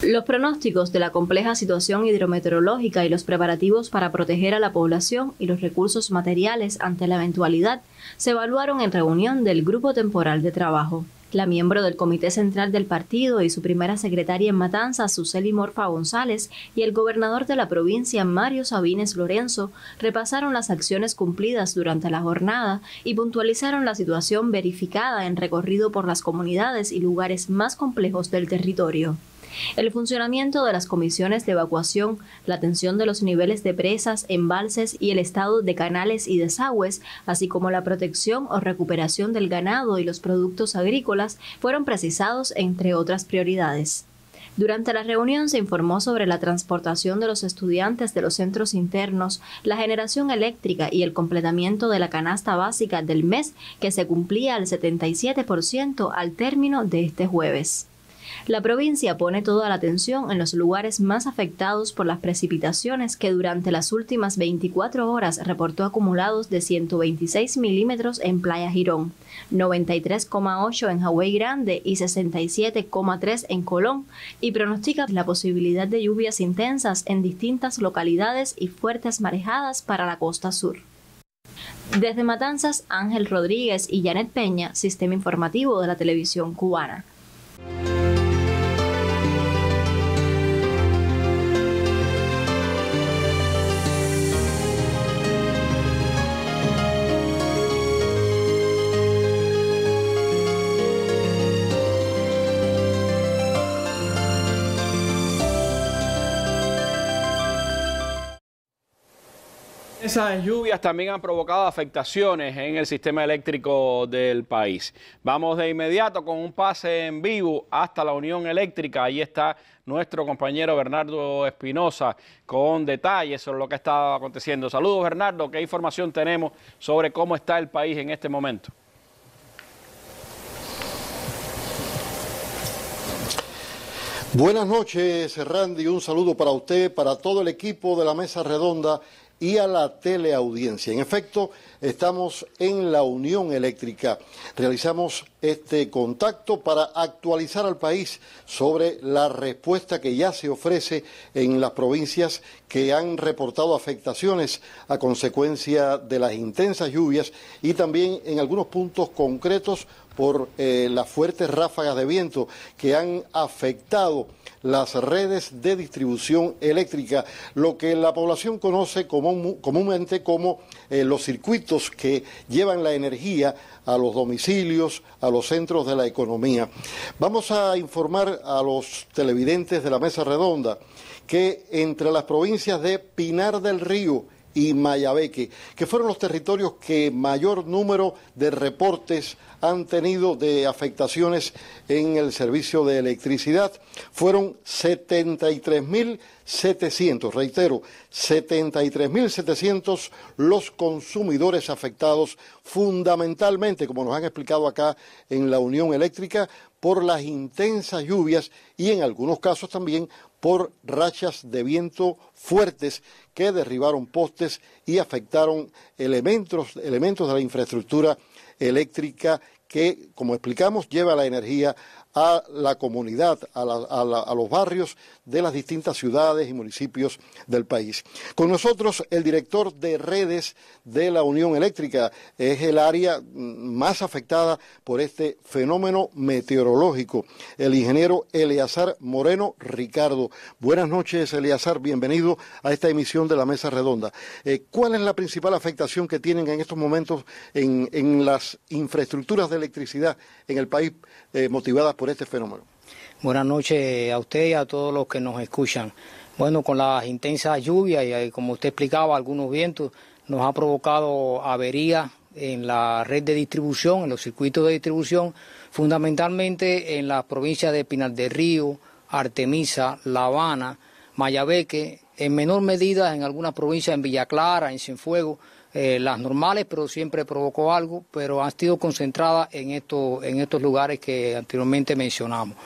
Los pronósticos de la compleja situación hidrometeorológica y los preparativos para proteger a la población y los recursos materiales ante la eventualidad se evaluaron en reunión del Grupo Temporal de Trabajo. La miembro del Comité Central del Partido y su primera secretaria en Matanzas, Suseli Morfa González, y el gobernador de la provincia, Mario Sabines Lorenzo, repasaron las acciones cumplidas durante la jornada y puntualizaron la situación verificada en recorrido por las comunidades y lugares más complejos del territorio el funcionamiento de las comisiones de evacuación, la atención de los niveles de presas, embalses y el estado de canales y desagües, así como la protección o recuperación del ganado y los productos agrícolas, fueron precisados entre otras prioridades. Durante la reunión se informó sobre la transportación de los estudiantes de los centros internos, la generación eléctrica y el completamiento de la canasta básica del mes que se cumplía al 77% al término de este jueves. La provincia pone toda la atención en los lugares más afectados por las precipitaciones que durante las últimas 24 horas reportó acumulados de 126 milímetros en Playa Girón, 93,8 en Hawái Grande y 67,3 en Colón, y pronostica la posibilidad de lluvias intensas en distintas localidades y fuertes marejadas para la costa sur. Desde Matanzas, Ángel Rodríguez y Janet Peña, Sistema Informativo de la Televisión Cubana. Esas lluvias también han provocado afectaciones en el sistema eléctrico del país. Vamos de inmediato con un pase en vivo hasta la Unión Eléctrica. Ahí está nuestro compañero Bernardo Espinosa con detalles sobre lo que está aconteciendo. Saludos Bernardo, ¿qué información tenemos sobre cómo está el país en este momento? Buenas noches, Randy. Un saludo para usted, para todo el equipo de la mesa redonda y a la teleaudiencia. En efecto, estamos en la Unión Eléctrica. Realizamos este contacto para actualizar al país sobre la respuesta que ya se ofrece en las provincias que han reportado afectaciones a consecuencia de las intensas lluvias y también en algunos puntos concretos por eh, las fuertes ráfagas de viento que han afectado las redes de distribución eléctrica, lo que la población conoce comúnmente como eh, los circuitos que llevan la energía a los domicilios, a los centros de la economía. Vamos a informar a los televidentes de la mesa redonda que entre las provincias de Pinar del Río, y Mayabeque, que fueron los territorios que mayor número de reportes han tenido de afectaciones en el servicio de electricidad. Fueron 73.700, reitero, 73.700 los consumidores afectados, fundamentalmente, como nos han explicado acá en la Unión Eléctrica, por las intensas lluvias y en algunos casos también por rachas de viento fuertes que derribaron postes y afectaron elementos, elementos de la infraestructura eléctrica que, como explicamos, lleva la energía a la comunidad, a, los barrios de las distintas ciudades y municipios del país. Con nosotros el director de redes de la Unión Eléctrica, es el área mm, más afectada por este fenómeno meteorológico, el ingeniero Eleazar Moreno Ricardo. Buenas noches, Eleazar, bienvenido a esta emisión de la Mesa Redonda. Eh, ¿Cuál es la principal afectación que tienen en estos momentos en las infraestructuras de electricidad en el país? Eh, motivadas por este fenómeno. Buenas noches a usted y a todos los que nos escuchan. Bueno, con las intensas lluvias y eh, como usted explicaba, algunos vientos nos ha provocado averías en la red de distribución, en los circuitos de distribución, fundamentalmente en las provincias de Pinal del Río, Artemisa, La Habana, Mayabeque, en menor medida en algunas provincias, en Villa Clara, en Cienfuegos, eh, las normales, pero siempre provocó algo, pero han sido concentradas en, esto, en estos lugares que anteriormente mencionamos.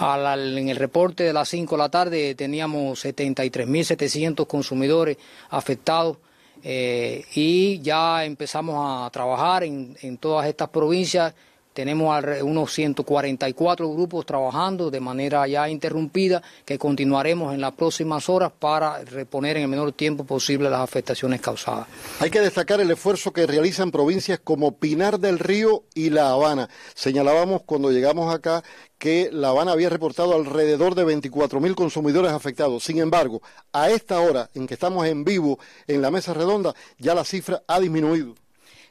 en el reporte de las 5 de la tarde teníamos 73.700 consumidores afectados. Eh, y ya empezamos a trabajar en, en todas estas provincias tenemos unos 144 grupos trabajando de manera ya interrumpida que continuaremos en las próximas horas para reponer en el menor tiempo posible las afectaciones causadas. Hay que destacar el esfuerzo que realizan provincias como Pinar del Río y La Habana. Señalábamos cuando llegamos acá que La Habana había reportado alrededor de 24 mil consumidores afectados. Sin embargo, a esta hora en que estamos en vivo en la mesa redonda, ya la cifra ha disminuido.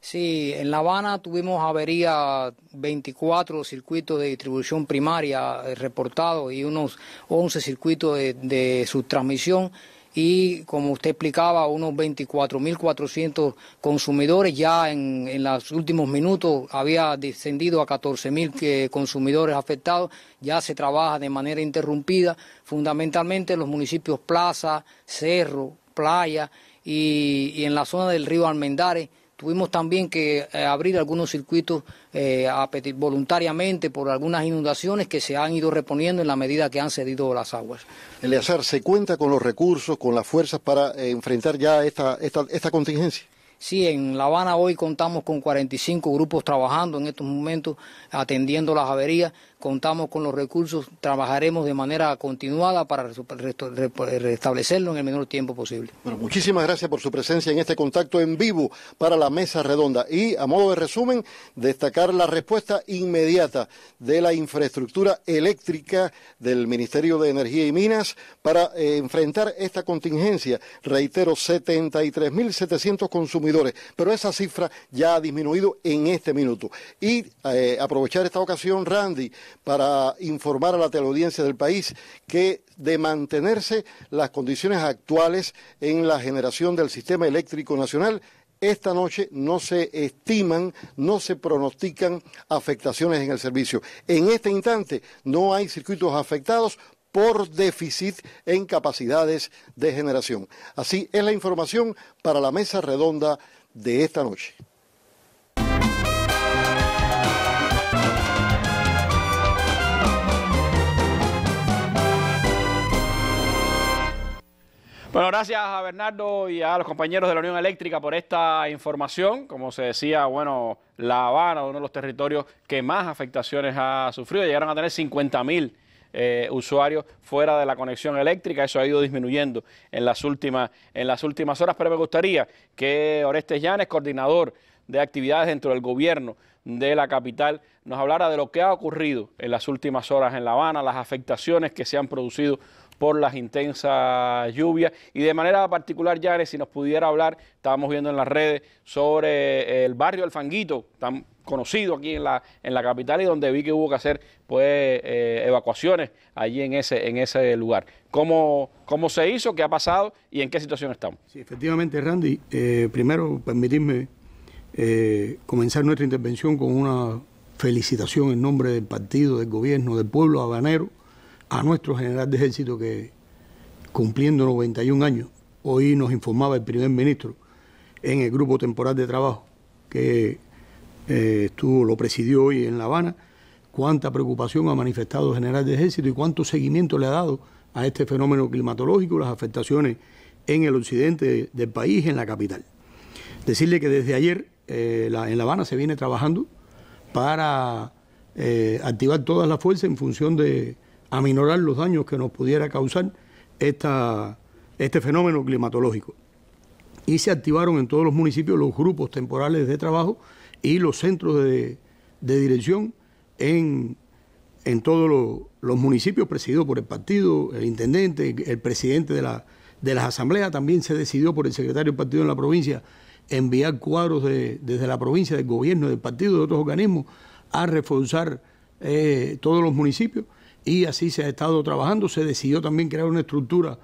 Sí, en La Habana tuvimos avería 24 circuitos de distribución primaria eh, reportados y unos 11 circuitos de, subtransmisión y como usted explicaba, unos 24.400 consumidores. Ya en, los últimos minutos había descendido a 14.000 eh, consumidores afectados. Ya se trabaja de manera interrumpida, fundamentalmente en los municipios Plaza, Cerro, Playa y, y en la zona del río Almendares Tuvimos también que eh, abrir algunos circuitos eh, a voluntariamente por algunas inundaciones que se han ido reponiendo en la medida que han cedido las aguas. Eleazar, ¿se cuenta con los recursos, con las fuerzas para eh, enfrentar ya esta, esta contingencia? Sí, en La Habana hoy contamos con 45 grupos trabajando en estos momentos, atendiendo las averías, contamos con los recursos, trabajaremos de manera continuada para restablecerlo en el menor tiempo posible. Bueno, muchísimas gracias por su presencia en este contacto en vivo para la mesa redonda y a modo de resumen, destacar la respuesta inmediata de la infraestructura eléctrica del Ministerio de Energía y Minas para eh, enfrentar esta contingencia. Reitero, 73.700 consumidores, pero esa cifra ya ha disminuido en este minuto. Y eh, aprovechar esta ocasión, Randy, para informar a la teleaudiencia del país que de mantenerse las condiciones actuales en la generación del sistema eléctrico nacional, esta noche no se estiman, no se pronostican afectaciones en el servicio. En este instante no hay circuitos afectados por déficit en capacidades de generación. Así es la información para la mesa redonda de esta noche. Bueno, gracias a Bernardo y a los compañeros de la Unión Eléctrica por esta información. Como se decía, bueno, La Habana, uno de los territorios que más afectaciones ha sufrido, llegaron a tener 50 mil. Eh, usuarios fuera de la conexión eléctrica. Eso ha ido disminuyendo en las últimas, en las últimas horas, pero me gustaría que Orestes Llanes, coordinador de actividades dentro del gobierno de la capital, nos hablara de lo que ha ocurrido en las últimas horas en La Habana, las afectaciones que se han producido por las intensas lluvias. Y de manera particular, Yares, si nos pudiera hablar, estábamos viendo en las redes sobre eh, el barrio Alfanguito, tan conocido aquí en la, en la capital y donde vi que hubo que hacer pues eh, evacuaciones allí en ese, en ese lugar. ¿Cómo, ¿Cómo se hizo? ¿Qué ha pasado? ¿Y en qué situación estamos? Sí, efectivamente, Randy, eh, primero permitirme comenzar nuestra intervención con una felicitación en nombre del partido, del gobierno, del pueblo habanero a nuestro general de ejército que cumpliendo 91 años, hoy nos informaba el primer ministro en el grupo temporal de trabajo que eh, estuvo, lo presidió hoy en La Habana, cuánta preocupación ha manifestado el general de ejército y cuánto seguimiento le ha dado a este fenómeno climatológico, las afectaciones en el occidente del país, en la capital. Decirle que desde ayer eh, en La Habana se viene trabajando para eh, activar todas las fuerzas en función de aminorar los daños que nos pudiera causar esta, este fenómeno climatológico. Y se activaron en todos los municipios los grupos temporales de trabajo y los centros de, dirección en, todos los, municipios presididos por el partido, el intendente, el presidente de, la, de las asambleas. También se decidió por el secretario del partido en la provincia enviar cuadros desde la provincia, del gobierno, del partido, de otros organismos, a reforzar eh, todos los municipios y así se ha estado trabajando. Se decidió también crear una estructura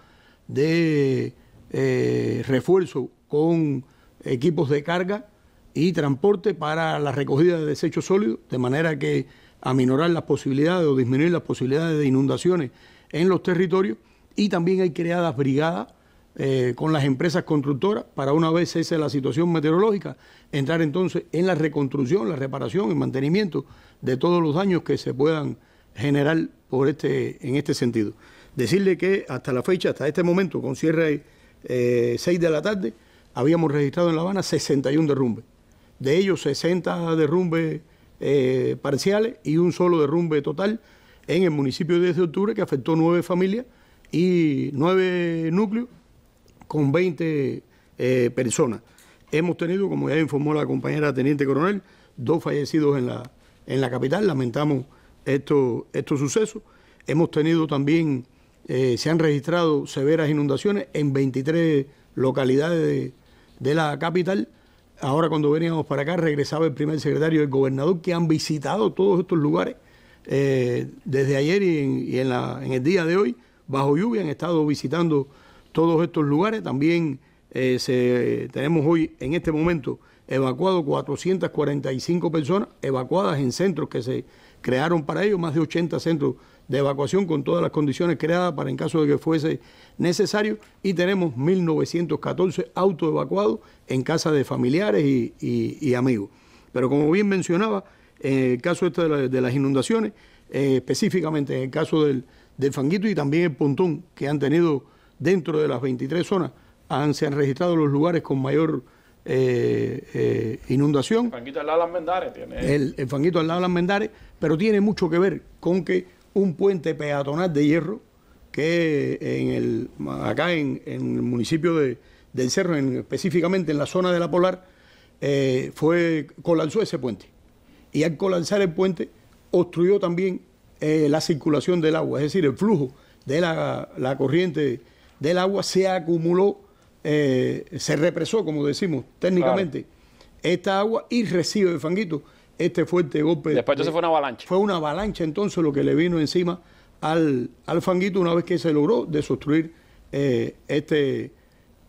de eh, refuerzo con equipos de carga y transporte para la recogida de desechos sólidos, de manera que aminorar las posibilidades o disminuir las posibilidades de inundaciones en los territorios. Y también hay creadas brigadas eh, con las empresas constructoras para una vez es la situación meteorológica, entrar entonces en la reconstrucción, la reparación, y mantenimiento de todos los daños que se puedan generar este, en este sentido. Decirle que hasta la fecha, hasta este momento, con cierre eh, 6 de la tarde, habíamos registrado en La Habana 61 derrumbes. De ellos 60 derrumbes eh, parciales y un solo derrumbe total en el municipio de 10 de octubre que afectó nueve familias y nueve núcleos con 20 eh, personas. Hemos tenido, como ya informó la compañera teniente coronel, dos fallecidos en la, en la capital. Lamentamos esto, estos sucesos. Hemos tenido también, eh, se han registrado severas inundaciones en 23 localidades de, la capital. Ahora cuando veníamos para acá regresaba el primer secretario y el gobernador que han visitado todos estos lugares eh, desde ayer y, en, la, en, el día de hoy, bajo lluvia, han estado visitando todos estos lugares. También eh, tenemos hoy, en este momento, evacuado 445 personas, evacuadas en centros que se crearon para ello más de 80 centros de evacuación con todas las condiciones creadas para en caso de que fuese necesario y tenemos 1.914 autoevacuados en casa de familiares y, amigos. Pero como bien mencionaba, en el caso este de, las inundaciones, eh, específicamente en el caso del, Fanguito y también el Pontón, que han tenido dentro de las 23 zonas, han, se han registrado los lugares con mayor eh, eh, inundación. El fanguito al lado de las Mendares tiene. El, fanguito al lado de pero tiene mucho que ver con que un puente peatonal de hierro que en el, acá en, el municipio de, del Cerro, específicamente en la zona de la Polar, eh, fue colapsó ese puente. Y al colapsar el puente, obstruyó también eh, la circulación del agua, es decir, el flujo de la, la corriente del agua se acumuló eh, se represó, como decimos técnicamente, esta agua y recibe el fanguito este fuerte golpe. Después entonces fue una avalancha. Fue una avalancha entonces lo que le vino encima al, al fanguito una vez que se logró desostruir eh, este,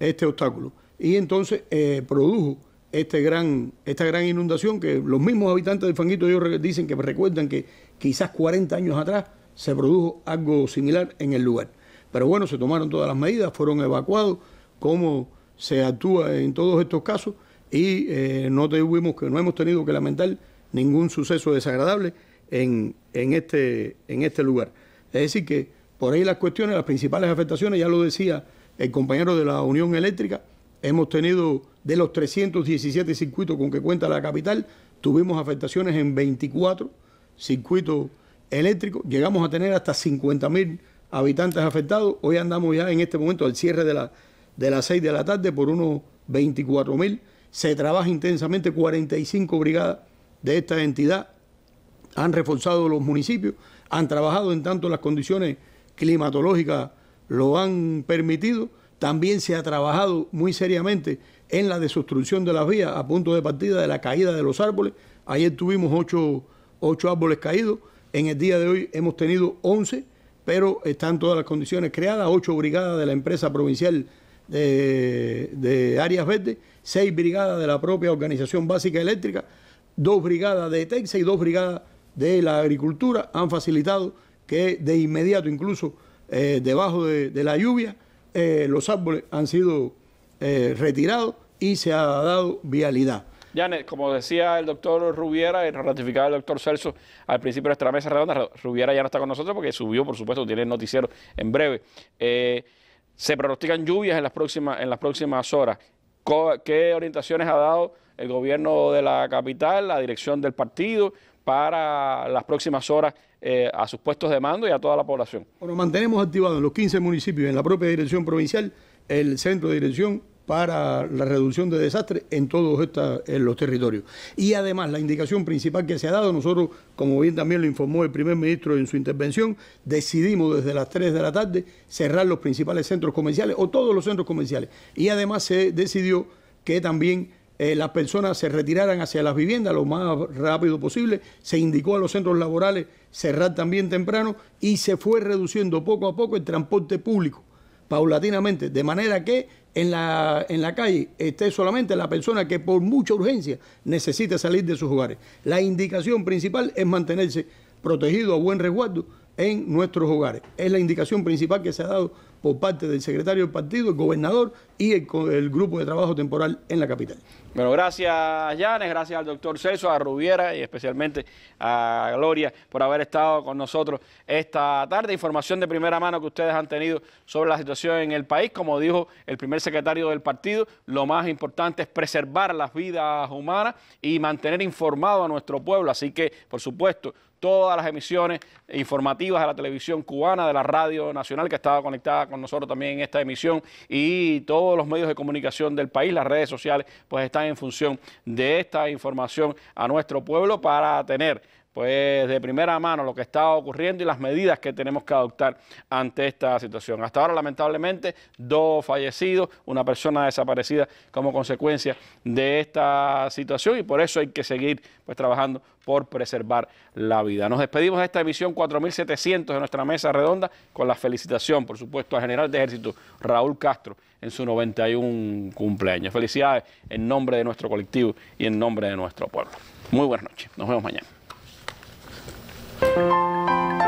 este obstáculo. Y entonces eh, produjo este gran, esta gran inundación que los mismos habitantes del fanguito ellos dicen que recuerdan que quizás 40 años atrás se produjo algo similar en el lugar. Pero bueno, se tomaron todas las medidas, fueron evacuados cómo se actúa en todos estos casos y eh, no tuvimos que no hemos tenido que lamentar ningún suceso desagradable en, en, este, en este lugar. Es decir que por ahí las cuestiones, las principales afectaciones, ya lo decía el compañero de la Unión Eléctrica, hemos tenido de los 317 circuitos con que cuenta la capital, tuvimos afectaciones en 24 circuitos eléctricos, llegamos a tener hasta 50.000 habitantes afectados, hoy andamos ya en este momento al cierre de la de las 6 de la tarde por unos 24 mil. Se trabaja intensamente, 45 brigadas de esta entidad han reforzado los municipios, han trabajado en tanto las condiciones climatológicas lo han permitido. También se ha trabajado muy seriamente en la desobstrucción de las vías a punto de partida de la caída de los árboles. Ayer tuvimos 8 árboles caídos, en el día de hoy hemos tenido 11, pero están todas las condiciones creadas, ...8 brigadas de la empresa provincial de, áreas verdes, seis brigadas de la propia Organización Básica Eléctrica, dos brigadas de Texas y dos brigadas de la agricultura han facilitado que de inmediato, incluso eh, debajo de, la lluvia, eh, los árboles han sido eh, retirados y se ha dado vialidad. ya como decía el doctor Rubiera, y ratificaba el doctor Celso al principio de nuestra mesa redonda, Rubiera ya no está con nosotros porque subió, por supuesto, tiene noticiero en breve. Se pronostican lluvias en las próximas, en las próximas horas. ¿Qué orientaciones ha dado el gobierno de la capital, la dirección del partido, para las próximas horas eh, a sus puestos de mando y a toda la población? Bueno, mantenemos activados en los 15 municipios, en la propia dirección provincial, el centro de dirección para la reducción de desastres en todos los territorios. Y además, la indicación principal que se ha dado, nosotros, como bien también lo informó el primer ministro en su intervención, decidimos desde las 3 de la tarde cerrar los principales centros comerciales o todos los centros comerciales. Y además se decidió que también eh, las personas se retiraran hacia las viviendas lo más rápido posible, se indicó a los centros laborales cerrar también temprano y se fue reduciendo poco a poco el transporte público paulatinamente, de manera que en la, en la calle esté solamente la persona que por mucha urgencia necesite salir de sus hogares. La indicación principal es mantenerse protegido a buen resguardo en nuestros hogares. Es la indicación principal que se ha dado por parte del secretario del partido, el gobernador y el, grupo de trabajo temporal en la capital. Bueno, gracias Yanes, gracias al doctor Celso, a Rubiera y especialmente a Gloria por haber estado con nosotros esta tarde. Información de primera mano que ustedes han tenido sobre la situación en el país. Como dijo el primer secretario del partido, lo más importante es preservar las vidas humanas y mantener informado a nuestro pueblo. Así que, por supuesto, todas las emisiones informativas de la televisión cubana, de la radio nacional que estaba conectada con nosotros también en esta emisión y todos los medios de comunicación del país, las redes sociales, pues están en función de esta información a nuestro pueblo para tener pues de primera mano lo que está ocurriendo y las medidas que tenemos que adoptar ante esta situación. Hasta ahora, lamentablemente, dos fallecidos, una persona desaparecida como consecuencia de esta situación y por eso hay que seguir pues trabajando por preservar la vida. Nos despedimos de esta emisión 4700 de nuestra mesa redonda con la felicitación, por supuesto, al general de ejército Raúl Castro en su 91 cumpleaños. Felicidades en nombre de nuestro colectivo y en nombre de nuestro pueblo. Muy buenas noches. Nos vemos mañana. Música